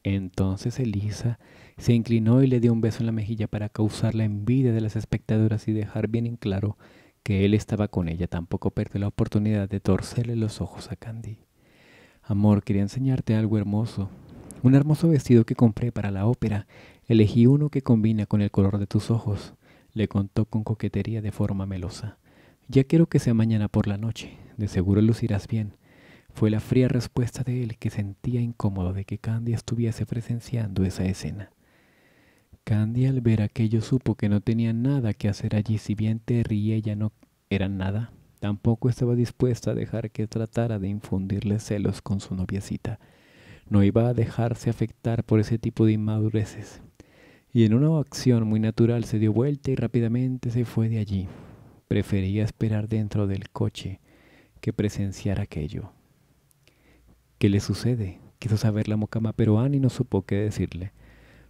Entonces Elisa se inclinó y le dio un beso en la mejilla para causar la envidia de las espectadoras y dejar bien en claro que él estaba con ella. Tampoco perdió la oportunidad de torcerle los ojos a Candy. Amor, quería enseñarte algo hermoso. Un hermoso vestido que compré para la ópera. Elegí uno que combina con el color de tus ojos le contó con coquetería de forma melosa. Ya quiero que sea mañana por la noche, de seguro lucirás bien. Fue la fría respuesta de él que sentía incómodo de que Candy estuviese presenciando esa escena. Candy al ver aquello supo que no tenía nada que hacer allí, si bien Terry y ella no eran nada, tampoco estaba dispuesta a dejar que tratara de infundirle celos con su noviecita. No iba a dejarse afectar por ese tipo de inmadureces y en una acción muy natural se dio vuelta y rápidamente se fue de allí. Prefería esperar dentro del coche que presenciar aquello. ¿Qué le sucede? Quiso saber la mocama, pero Annie no supo qué decirle.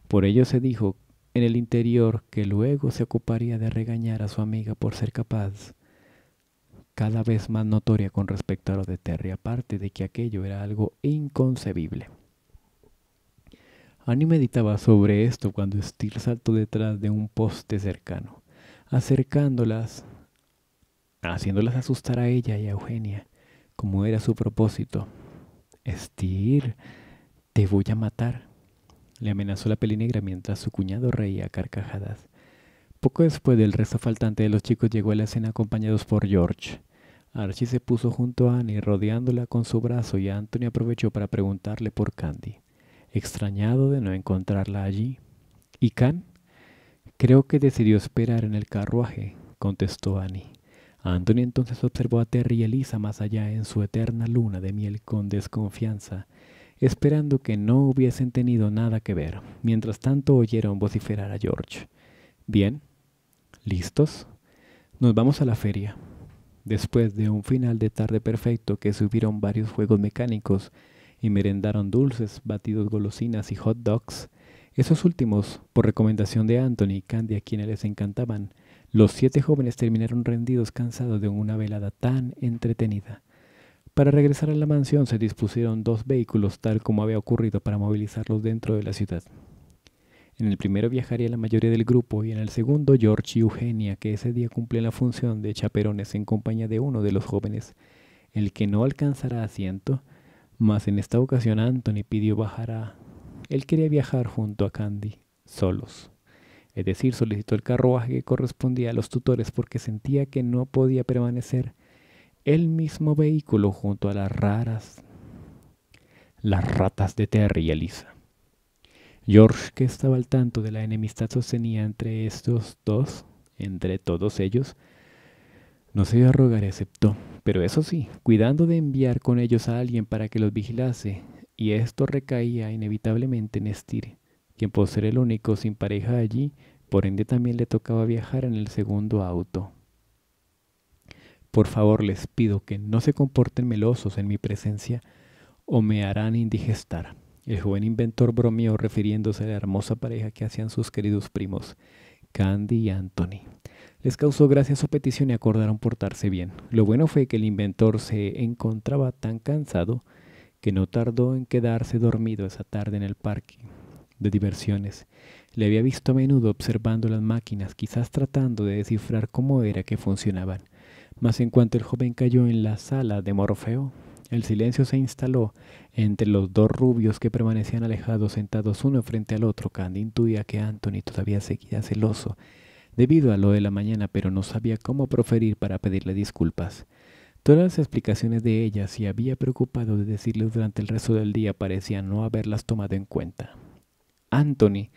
Por ello se dijo en el interior que luego se ocuparía de regañar a su amiga por ser capaz, cada vez más notoria con respecto a lo de Terry, aparte de que aquello era algo inconcebible. Annie meditaba sobre esto cuando Steele saltó detrás de un poste cercano, acercándolas, haciéndolas asustar a ella y a Eugenia, como era su propósito. Steele, te voy a matar, le amenazó la negra mientras su cuñado reía a carcajadas. Poco después del resto faltante de los chicos llegó a la escena acompañados por George. Archie se puso junto a Annie rodeándola con su brazo y Anthony aprovechó para preguntarle por Candy extrañado de no encontrarla allí. ¿Y Can? Creo que decidió esperar en el carruaje, contestó Annie. Anthony entonces observó a Terry y Elisa más allá en su eterna luna de miel con desconfianza, esperando que no hubiesen tenido nada que ver. Mientras tanto oyeron vociferar a George. Bien, ¿listos? Nos vamos a la feria. Después de un final de tarde perfecto que subieron varios juegos mecánicos, y merendaron dulces, batidos, golosinas y hot dogs. Esos últimos, por recomendación de Anthony y Candy a quienes les encantaban, los siete jóvenes terminaron rendidos cansados de una velada tan entretenida. Para regresar a la mansión se dispusieron dos vehículos tal como había ocurrido para movilizarlos dentro de la ciudad. En el primero viajaría la mayoría del grupo y en el segundo George y Eugenia, que ese día cumplían la función de chaperones en compañía de uno de los jóvenes, el que no alcanzará asiento mas en esta ocasión Anthony pidió bajar a... Él quería viajar junto a Candy, solos. Es decir, solicitó el carruaje que correspondía a los tutores porque sentía que no podía permanecer el mismo vehículo junto a las raras... las ratas de Terry y Elisa. George, que estaba al tanto de la enemistad sostenida entre estos dos, entre todos ellos, no se dio a rogar y aceptó, pero eso sí, cuidando de enviar con ellos a alguien para que los vigilase, y esto recaía inevitablemente en Estir, quien por ser el único sin pareja allí, por ende también le tocaba viajar en el segundo auto. Por favor les pido que no se comporten melosos en mi presencia o me harán indigestar. El joven inventor bromeó refiriéndose a la hermosa pareja que hacían sus queridos primos, Candy y Anthony. Les causó gracia su petición y acordaron portarse bien. Lo bueno fue que el inventor se encontraba tan cansado que no tardó en quedarse dormido esa tarde en el parque de diversiones. Le había visto a menudo observando las máquinas, quizás tratando de descifrar cómo era que funcionaban. Mas en cuanto el joven cayó en la sala de Morfeo, el silencio se instaló entre los dos rubios que permanecían alejados sentados uno frente al otro. Candy intuía que Anthony todavía seguía celoso debido a lo de la mañana, pero no sabía cómo proferir para pedirle disculpas. Todas las explicaciones de ella, si había preocupado de decirles durante el resto del día, parecían no haberlas tomado en cuenta. Anthony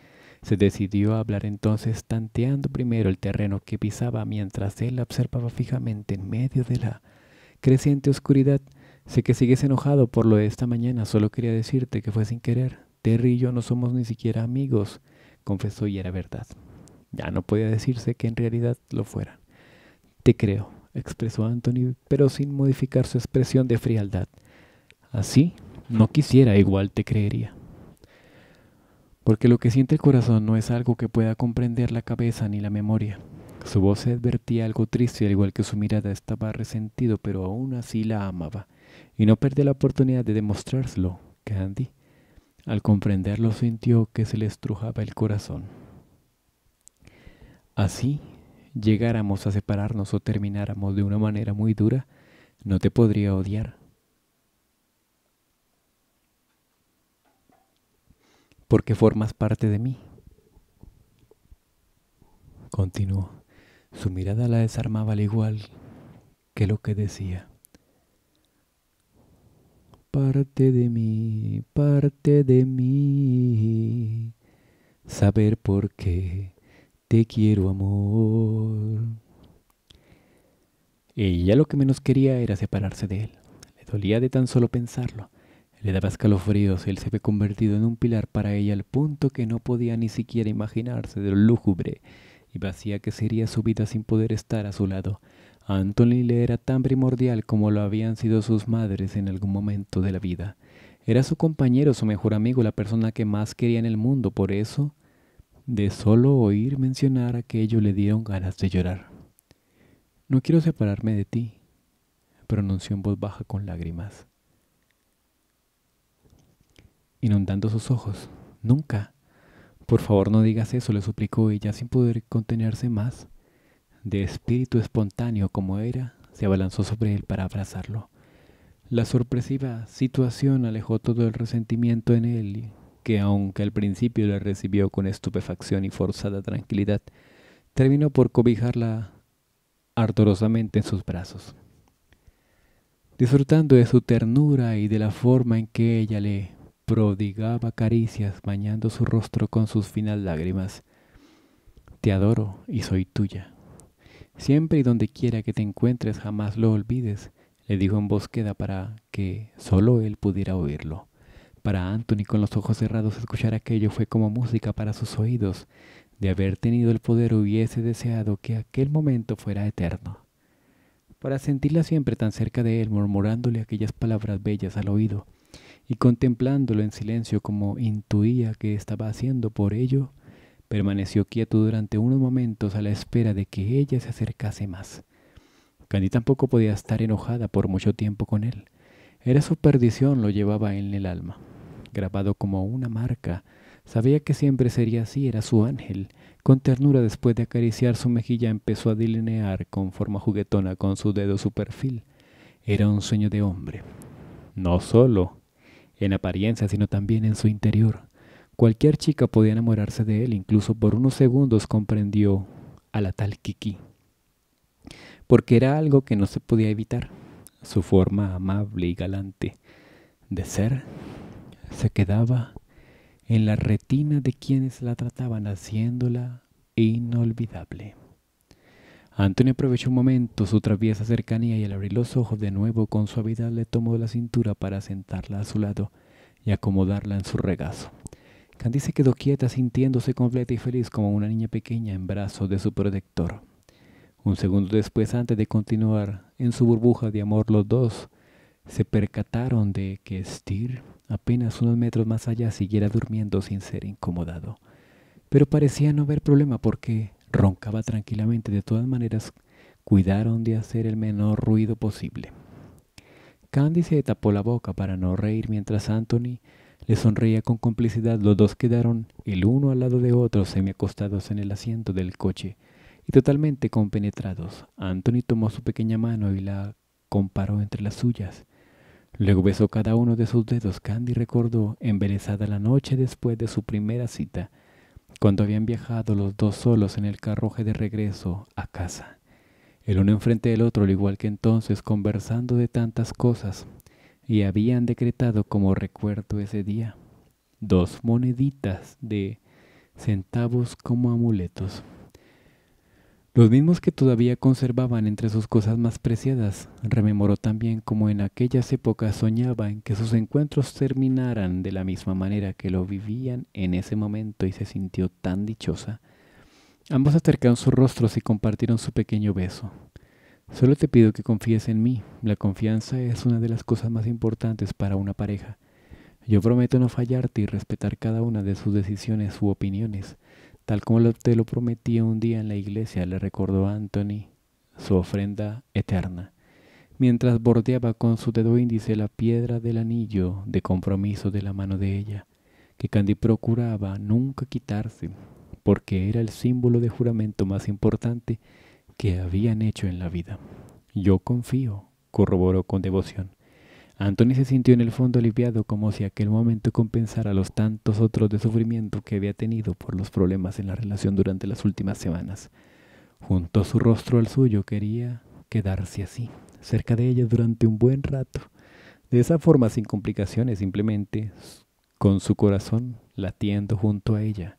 se decidió a hablar entonces, tanteando primero el terreno que pisaba mientras él la observaba fijamente en medio de la creciente oscuridad. Sé que sigues enojado por lo de esta mañana, solo quería decirte que fue sin querer. Terry y yo no somos ni siquiera amigos, confesó y era verdad. Ya no podía decirse que en realidad lo fueran. Te creo, expresó Anthony, pero sin modificar su expresión de frialdad. Así, no quisiera, igual te creería. Porque lo que siente el corazón no es algo que pueda comprender la cabeza ni la memoria. Su voz se advertía algo triste, al igual que su mirada estaba resentido, pero aún así la amaba, y no perdió la oportunidad de demostrárselo, Andy, Al comprenderlo sintió que se le estrujaba el corazón así llegáramos a separarnos o termináramos de una manera muy dura, no te podría odiar. Porque formas parte de mí. Continuó. Su mirada la desarmaba al igual que lo que decía. Parte de mí, parte de mí, saber por qué te quiero, amor. Ella lo que menos quería era separarse de él. Le dolía de tan solo pensarlo. Le daba escalofríos. Él se había convertido en un pilar para ella al punto que no podía ni siquiera imaginarse de lo lúgubre y vacía que sería su vida sin poder estar a su lado. Anthony le era tan primordial como lo habían sido sus madres en algún momento de la vida. Era su compañero, su mejor amigo, la persona que más quería en el mundo. Por eso, de solo oír mencionar aquello le dieron ganas de llorar. No quiero separarme de ti, pronunció en voz baja con lágrimas, inundando sus ojos. Nunca. Por favor no digas eso, le suplicó ella sin poder contenerse más. De espíritu espontáneo como era, se abalanzó sobre él para abrazarlo. La sorpresiva situación alejó todo el resentimiento en él que aunque al principio la recibió con estupefacción y forzada tranquilidad, terminó por cobijarla ardorosamente en sus brazos, disfrutando de su ternura y de la forma en que ella le prodigaba caricias, bañando su rostro con sus finas lágrimas. Te adoro y soy tuya. Siempre y donde quiera que te encuentres, jamás lo olvides, le dijo en voz queda para que solo él pudiera oírlo. Para Anthony con los ojos cerrados escuchar aquello fue como música para sus oídos. De haber tenido el poder hubiese deseado que aquel momento fuera eterno. Para sentirla siempre tan cerca de él, murmurándole aquellas palabras bellas al oído, y contemplándolo en silencio como intuía que estaba haciendo por ello, permaneció quieto durante unos momentos a la espera de que ella se acercase más. Candy tampoco podía estar enojada por mucho tiempo con él. Era su perdición, lo llevaba en el alma grabado como una marca. Sabía que siempre sería así, era su ángel. Con ternura, después de acariciar su mejilla, empezó a delinear con forma juguetona con su dedo su perfil. Era un sueño de hombre. No solo en apariencia, sino también en su interior. Cualquier chica podía enamorarse de él, incluso por unos segundos comprendió a la tal Kiki. Porque era algo que no se podía evitar. Su forma amable y galante de ser se quedaba en la retina de quienes la trataban, haciéndola inolvidable. Antonio aprovechó un momento su traviesa cercanía y al abrir los ojos de nuevo con suavidad le tomó la cintura para sentarla a su lado y acomodarla en su regazo. Candice quedó quieta sintiéndose completa y feliz como una niña pequeña en brazos de su protector. Un segundo después, antes de continuar en su burbuja de amor, los dos se percataron de que Stir apenas unos metros más allá, siguiera durmiendo sin ser incomodado. Pero parecía no haber problema porque roncaba tranquilamente. De todas maneras, cuidaron de hacer el menor ruido posible. Candy se tapó la boca para no reír mientras Anthony le sonreía con complicidad. Los dos quedaron el uno al lado de otro, semiacostados en el asiento del coche y totalmente compenetrados. Anthony tomó su pequeña mano y la comparó entre las suyas. Luego besó cada uno de sus dedos. Candy recordó, embelesada la noche después de su primera cita, cuando habían viajado los dos solos en el carroje de regreso a casa, el uno enfrente del otro, al igual que entonces, conversando de tantas cosas, y habían decretado como recuerdo ese día dos moneditas de centavos como amuletos. Los mismos que todavía conservaban entre sus cosas más preciadas, rememoró también cómo en aquellas épocas soñaba en que sus encuentros terminaran de la misma manera que lo vivían en ese momento y se sintió tan dichosa. Ambos acercaron sus rostros y compartieron su pequeño beso. Solo te pido que confíes en mí. La confianza es una de las cosas más importantes para una pareja. Yo prometo no fallarte y respetar cada una de sus decisiones u opiniones. Tal como te lo prometía un día en la iglesia, le recordó Anthony su ofrenda eterna, mientras bordeaba con su dedo índice la piedra del anillo de compromiso de la mano de ella, que Candy procuraba nunca quitarse, porque era el símbolo de juramento más importante que habían hecho en la vida. Yo confío, corroboró con devoción. Antonio se sintió en el fondo aliviado como si aquel momento compensara los tantos otros de sufrimiento que había tenido por los problemas en la relación durante las últimas semanas. Juntó su rostro al suyo, quería quedarse así, cerca de ella durante un buen rato. De esa forma, sin complicaciones, simplemente con su corazón latiendo junto a ella,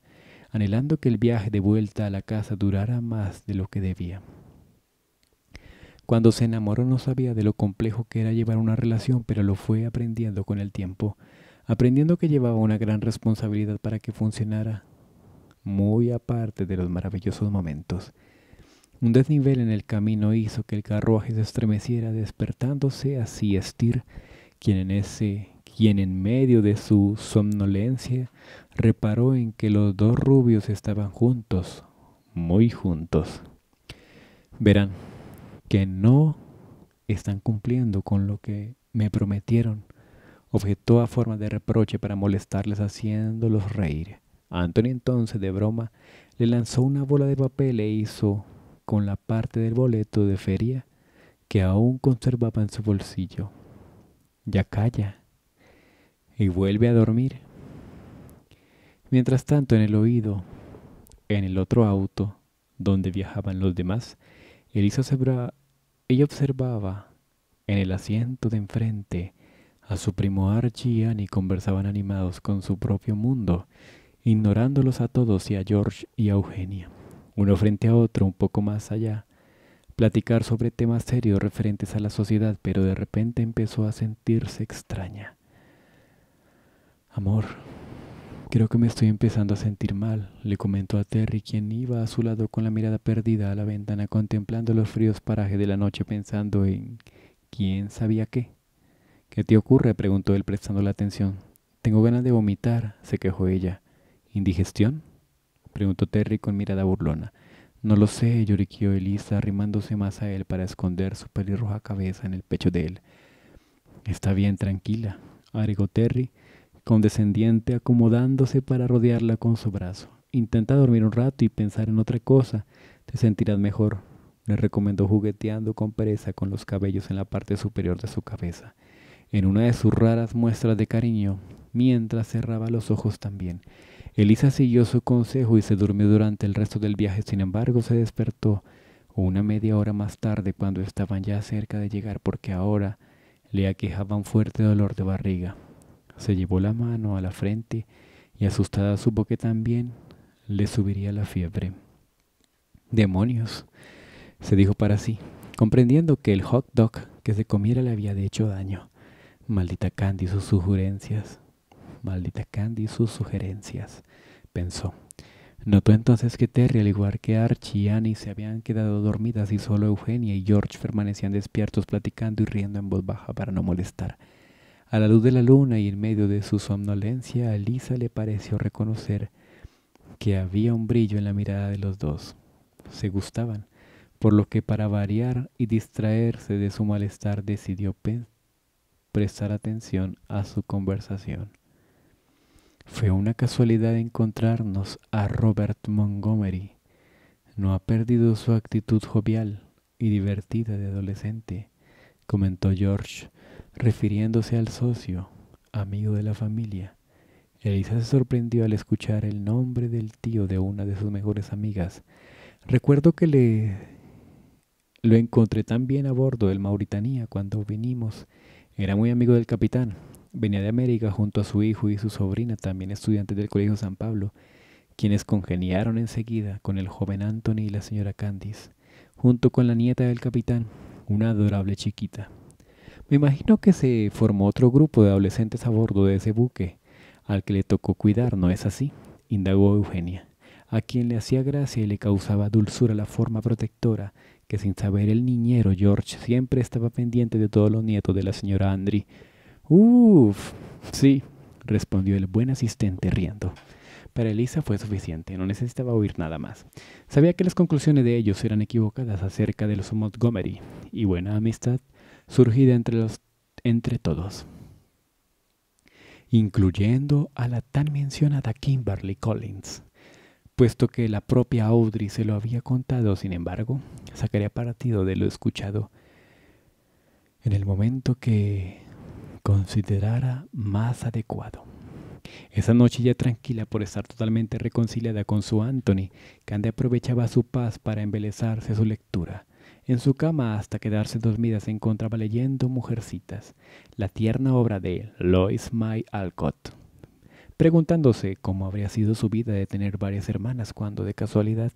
anhelando que el viaje de vuelta a la casa durara más de lo que debía. Cuando se enamoró no sabía de lo complejo que era llevar una relación, pero lo fue aprendiendo con el tiempo, aprendiendo que llevaba una gran responsabilidad para que funcionara, muy aparte de los maravillosos momentos. Un desnivel en el camino hizo que el carruaje se estremeciera, despertándose así Estir, quien en ese quien en medio de su somnolencia reparó en que los dos rubios estaban juntos, muy juntos. Verán, que no están cumpliendo con lo que me prometieron. Objetó a forma de reproche para molestarles haciéndolos reír. Anthony entonces, de broma, le lanzó una bola de papel e hizo con la parte del boleto de feria que aún conservaba en su bolsillo. Ya calla y vuelve a dormir. Mientras tanto, en el oído, en el otro auto, donde viajaban los demás, Elisa Sebra, ella observaba en el asiento de enfrente a su primo Archie y Annie conversaban animados con su propio mundo, ignorándolos a todos y a George y a Eugenia, uno frente a otro un poco más allá, platicar sobre temas serios referentes a la sociedad, pero de repente empezó a sentirse extraña. Amor, Creo que me estoy empezando a sentir mal, le comentó a Terry, quien iba a su lado con la mirada perdida a la ventana contemplando los fríos parajes de la noche pensando en quién sabía qué. ¿Qué te ocurre? preguntó él prestando la atención. Tengo ganas de vomitar, se quejó ella. ¿Indigestión? preguntó Terry con mirada burlona. No lo sé, lloriqueó Elisa, arrimándose más a él para esconder su pelirroja cabeza en el pecho de él. Está bien, tranquila, agregó Terry condescendiente acomodándose para rodearla con su brazo. Intenta dormir un rato y pensar en otra cosa. Te sentirás mejor, le recomendó jugueteando con pereza con los cabellos en la parte superior de su cabeza, en una de sus raras muestras de cariño, mientras cerraba los ojos también. Elisa siguió su consejo y se durmió durante el resto del viaje, sin embargo se despertó una media hora más tarde cuando estaban ya cerca de llegar porque ahora le aquejaba un fuerte dolor de barriga. Se llevó la mano a la frente y asustada supo que también le subiría la fiebre. Demonios, se dijo para sí, comprendiendo que el hot dog que se comiera le había hecho daño. Maldita Candy y sus sugerencias. Maldita Candy y sus sugerencias, pensó. Notó entonces que Terry, al igual que Archie y Annie, se habían quedado dormidas y solo Eugenia y George permanecían despiertos platicando y riendo en voz baja para no molestar. A la luz de la luna y en medio de su somnolencia, a Lisa le pareció reconocer que había un brillo en la mirada de los dos. Se gustaban, por lo que para variar y distraerse de su malestar decidió prestar atención a su conversación. Fue una casualidad encontrarnos a Robert Montgomery. No ha perdido su actitud jovial y divertida de adolescente, comentó George refiriéndose al socio, amigo de la familia. Elisa se sorprendió al escuchar el nombre del tío de una de sus mejores amigas. Recuerdo que le lo encontré también a bordo del Mauritania cuando vinimos. Era muy amigo del capitán. Venía de América junto a su hijo y su sobrina, también estudiantes del Colegio San Pablo, quienes congeniaron enseguida con el joven Anthony y la señora Candice, junto con la nieta del capitán, una adorable chiquita. Me imagino que se formó otro grupo de adolescentes a bordo de ese buque, al que le tocó cuidar, ¿no es así? indagó Eugenia, a quien le hacía gracia y le causaba dulzura la forma protectora que sin saber el niñero George siempre estaba pendiente de todos los nietos de la señora Andry. Uf, sí, respondió el buen asistente riendo. Para Elisa fue suficiente, no necesitaba oír nada más. Sabía que las conclusiones de ellos eran equivocadas acerca de los Montgomery, y buena amistad surgida entre, los, entre todos, incluyendo a la tan mencionada Kimberly Collins. Puesto que la propia Audrey se lo había contado, sin embargo, sacaría partido de lo escuchado en el momento que considerara más adecuado. Esa noche ya tranquila por estar totalmente reconciliada con su Anthony, Candy aprovechaba su paz para embelezarse su lectura, en su cama hasta quedarse dormida se encontraba leyendo Mujercitas, la tierna obra de Lois May Alcott, preguntándose cómo habría sido su vida de tener varias hermanas cuando de casualidad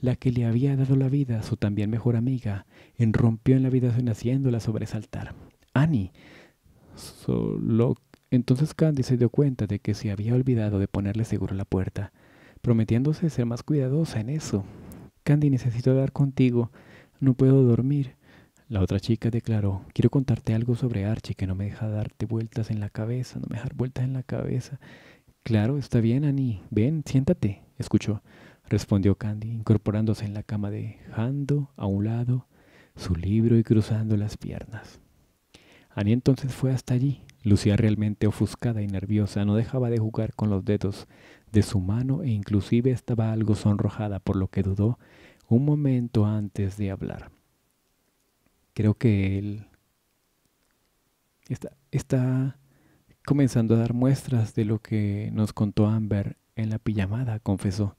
la que le había dado la vida, a su también mejor amiga, enrompió en la habitación haciéndola sobresaltar. Annie. Solo entonces Candy se dio cuenta de que se había olvidado de ponerle seguro la puerta, prometiéndose ser más cuidadosa en eso. Candy, necesito hablar contigo. No puedo dormir. La otra chica declaró, quiero contarte algo sobre Archie que no me deja darte vueltas en la cabeza, no me dejar vueltas en la cabeza. Claro, está bien, Annie. Ven, siéntate, escuchó. Respondió Candy, incorporándose en la cama, dejando a un lado su libro y cruzando las piernas. Annie entonces fue hasta allí. Lucía realmente ofuscada y nerviosa no dejaba de jugar con los dedos de su mano e inclusive estaba algo sonrojada, por lo que dudó un momento antes de hablar. Creo que él está, comenzando a dar muestras de lo que nos contó Amber en la pijamada, confesó.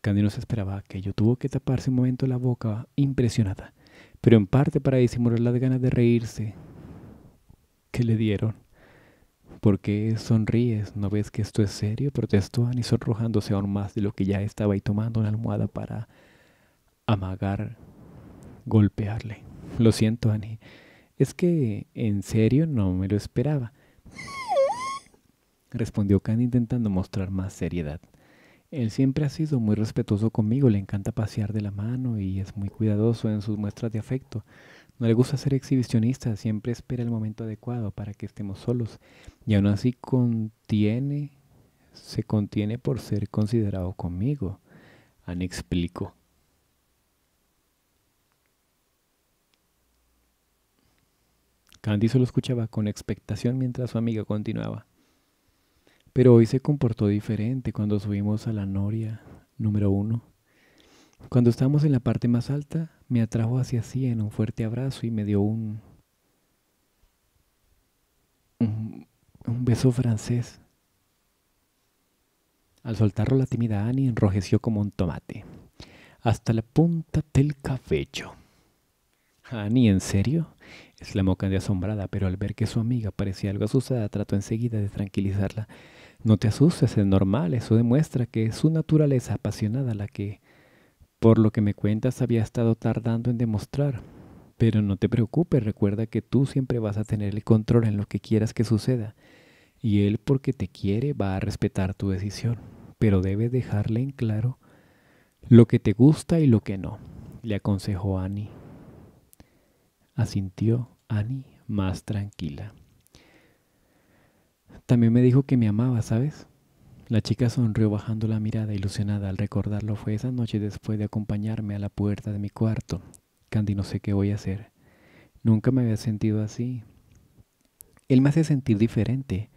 Candy no se esperaba que yo tuvo que taparse un momento la boca, impresionada, pero en parte para disimular las ganas de reírse que le dieron. ¿Por qué sonríes? ¿No ves que esto es serio? Protestó Annie sonrojándose aún más de lo que ya estaba y tomando una almohada para amagar, golpearle. Lo siento, Annie. Es que en serio no me lo esperaba. Respondió Can intentando mostrar más seriedad. Él siempre ha sido muy respetuoso conmigo, le encanta pasear de la mano y es muy cuidadoso en sus muestras de afecto. No le gusta ser exhibicionista, siempre espera el momento adecuado para que estemos solos y aún así contiene, se contiene por ser considerado conmigo. Anne explicó. Candy solo escuchaba con expectación mientras su amiga continuaba. Pero hoy se comportó diferente cuando subimos a la noria número uno. Cuando estábamos en la parte más alta, me atrajo hacia sí en un fuerte abrazo y me dio un, un, beso francés. Al soltarlo, la tímida Annie enrojeció como un tomate, hasta la punta del cabello. Annie, ¿en serio? exclamó Candy asombrada, pero al ver que su amiga parecía algo asustada, trató enseguida de tranquilizarla. No te asustes, es normal, eso demuestra que es su naturaleza apasionada la que por lo que me cuentas, había estado tardando en demostrar. Pero no te preocupes, recuerda que tú siempre vas a tener el control en lo que quieras que suceda. Y él, porque te quiere, va a respetar tu decisión. Pero debes dejarle en claro lo que te gusta y lo que no, le aconsejó Annie. Asintió Annie más tranquila. También me dijo que me amaba, ¿sabes? La chica sonrió bajando la mirada ilusionada al recordarlo. Fue esa noche después de acompañarme a la puerta de mi cuarto. Candy, no sé qué voy a hacer. Nunca me había sentido así. Él me hace sentir diferente.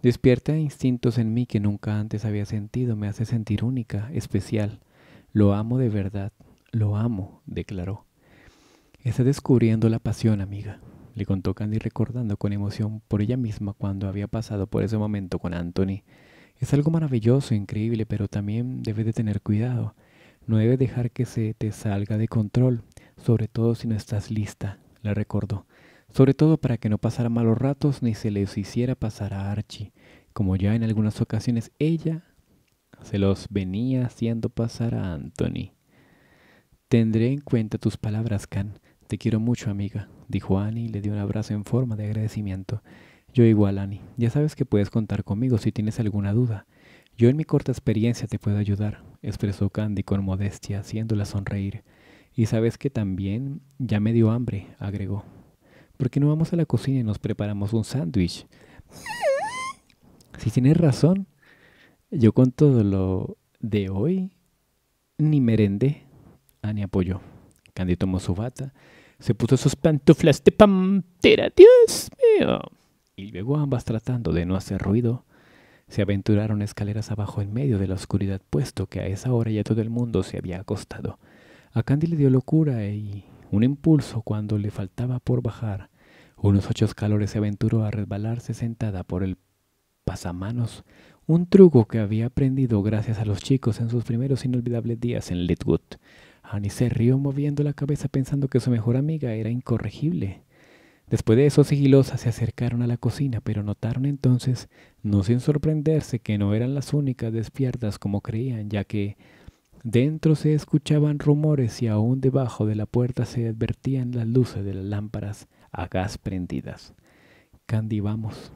Despierta instintos en mí que nunca antes había sentido. Me hace sentir única, especial. Lo amo de verdad. Lo amo, declaró. Está descubriendo la pasión, amiga, le contó Candy recordando con emoción por ella misma cuando había pasado por ese momento con Anthony. Es algo maravilloso, increíble, pero también debes de tener cuidado. No debes dejar que se te salga de control, sobre todo si no estás lista, le recordó. Sobre todo para que no pasara malos ratos ni se les hiciera pasar a Archie, como ya en algunas ocasiones ella se los venía haciendo pasar a Anthony. Tendré en cuenta tus palabras, Can. Te quiero mucho, amiga, dijo Annie y le dio un abrazo en forma de agradecimiento. Yo igual, Ani. Ya sabes que puedes contar conmigo si tienes alguna duda. Yo en mi corta experiencia te puedo ayudar, expresó Candy con modestia, haciéndola sonreír. Y sabes que también ya me dio hambre, agregó. ¿Por qué no vamos a la cocina y nos preparamos un sándwich? Si tienes razón, yo con todo lo de hoy ni merende. Ani apoyó. Candy tomó su bata, se puso sus pantuflas de pantera. Dios mío y luego ambas tratando de no hacer ruido, se aventuraron escaleras abajo en medio de la oscuridad, puesto que a esa hora ya todo el mundo se había acostado. A Candy le dio locura y un impulso cuando le faltaba por bajar. Unos ocho calores se aventuró a resbalarse sentada por el pasamanos, un truco que había aprendido gracias a los chicos en sus primeros inolvidables días en Litwood. Annie se rió moviendo la cabeza pensando que su mejor amiga era incorregible. Después de eso, sigilosas se acercaron a la cocina, pero notaron entonces, no sin sorprenderse, que no eran las únicas despiertas como creían, ya que dentro se escuchaban rumores y aún debajo de la puerta se advertían las luces de las lámparas a gas prendidas. Candy, vamos.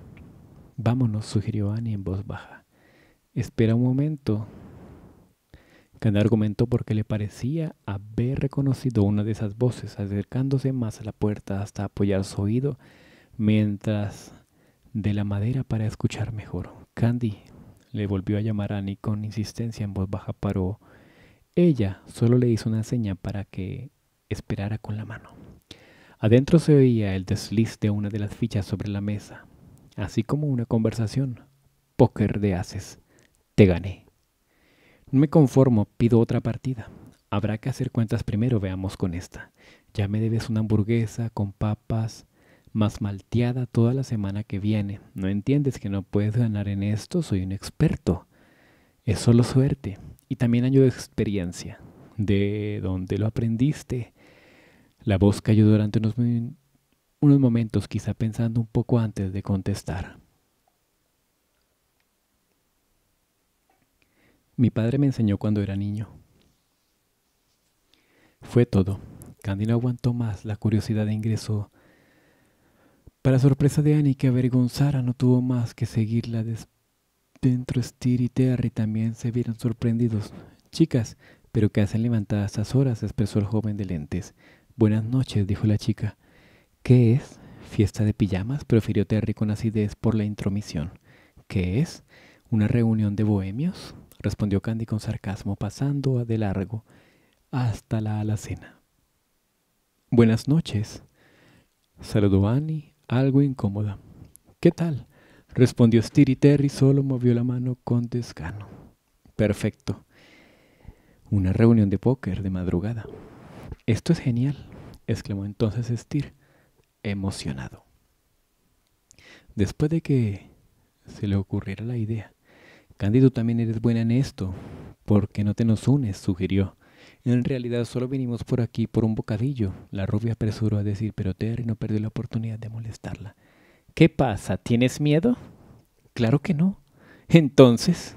Vámonos, sugirió Annie en voz baja. Espera un momento, Candy argumentó porque le parecía haber reconocido una de esas voces, acercándose más a la puerta hasta apoyar su oído mientras de la madera para escuchar mejor. Candy le volvió a llamar a Annie con insistencia en voz baja, pero ella solo le hizo una seña para que esperara con la mano. Adentro se oía el desliz de una de las fichas sobre la mesa, así como una conversación. Póker de haces. Te gané. No me conformo, pido otra partida. Habrá que hacer cuentas primero, veamos con esta. Ya me debes una hamburguesa con papas más malteada toda la semana que viene. ¿No entiendes que no puedes ganar en esto? Soy un experto. Es solo suerte y también hay experiencia. ¿De dónde lo aprendiste? La voz cayó durante unos, unos momentos, quizá pensando un poco antes de contestar. Mi padre me enseñó cuando era niño. Fue todo. Candy no aguantó más. La curiosidad ingresó. Para sorpresa de Annie, que avergonzara, no tuvo más que seguirla. Dentro Steer y Terry también se vieron sorprendidos. Chicas, ¿pero qué hacen levantadas a estas horas? expresó el joven de lentes. Buenas noches, dijo la chica. ¿Qué es? Fiesta de pijamas, profirió Terry con acidez por la intromisión. ¿Qué es? ¿Una reunión de bohemios? respondió Candy con sarcasmo, pasando de largo hasta la alacena. Buenas noches, saludó Annie, algo incómoda. ¿Qué tal? respondió Steer y Terry solo movió la mano con desgano. Perfecto. Una reunión de póker de madrugada. Esto es genial, exclamó entonces Steer, emocionado. Después de que se le ocurriera la idea, tú también eres buena en esto. porque no te nos unes? sugirió. En realidad solo vinimos por aquí por un bocadillo. La rubia apresuró a decir, pero Terry no perdió la oportunidad de molestarla. ¿Qué pasa? ¿Tienes miedo? Claro que no. Entonces...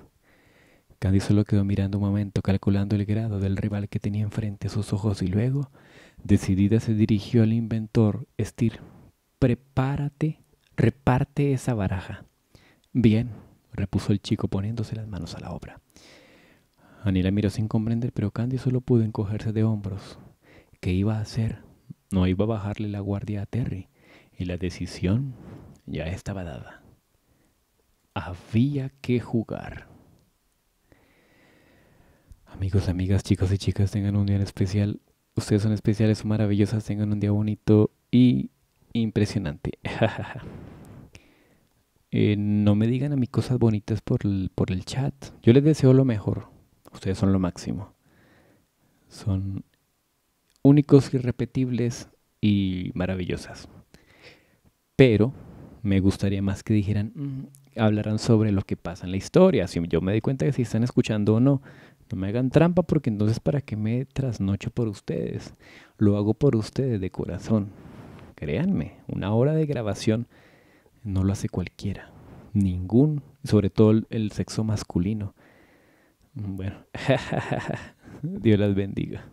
Candy solo quedó mirando un momento, calculando el grado del rival que tenía enfrente sus ojos y luego, decidida, se dirigió al inventor Stir, Prepárate, reparte esa baraja. Bien, repuso el chico poniéndose las manos a la obra. Annie la miró sin comprender, pero Candy solo pudo encogerse de hombros. ¿Qué iba a hacer? No iba a bajarle la guardia a Terry, y la decisión ya estaba dada. Había que jugar. Amigos, amigas, chicos y chicas, tengan un día especial. Ustedes son especiales, son maravillosas, tengan un día bonito y impresionante. Eh, no me digan a mí cosas bonitas por el, por el chat. Yo les deseo lo mejor. Ustedes son lo máximo. Son únicos, irrepetibles y maravillosas. Pero me gustaría más que dijeran, mm, hablaran sobre lo que pasa en la historia. Si yo me di cuenta que si están escuchando o no, no me hagan trampa porque entonces para qué me trasnocho por ustedes. Lo hago por ustedes de corazón. Créanme, una hora de grabación no lo hace cualquiera. Ningún, sobre todo el, sexo masculino. Bueno, Dios las bendiga.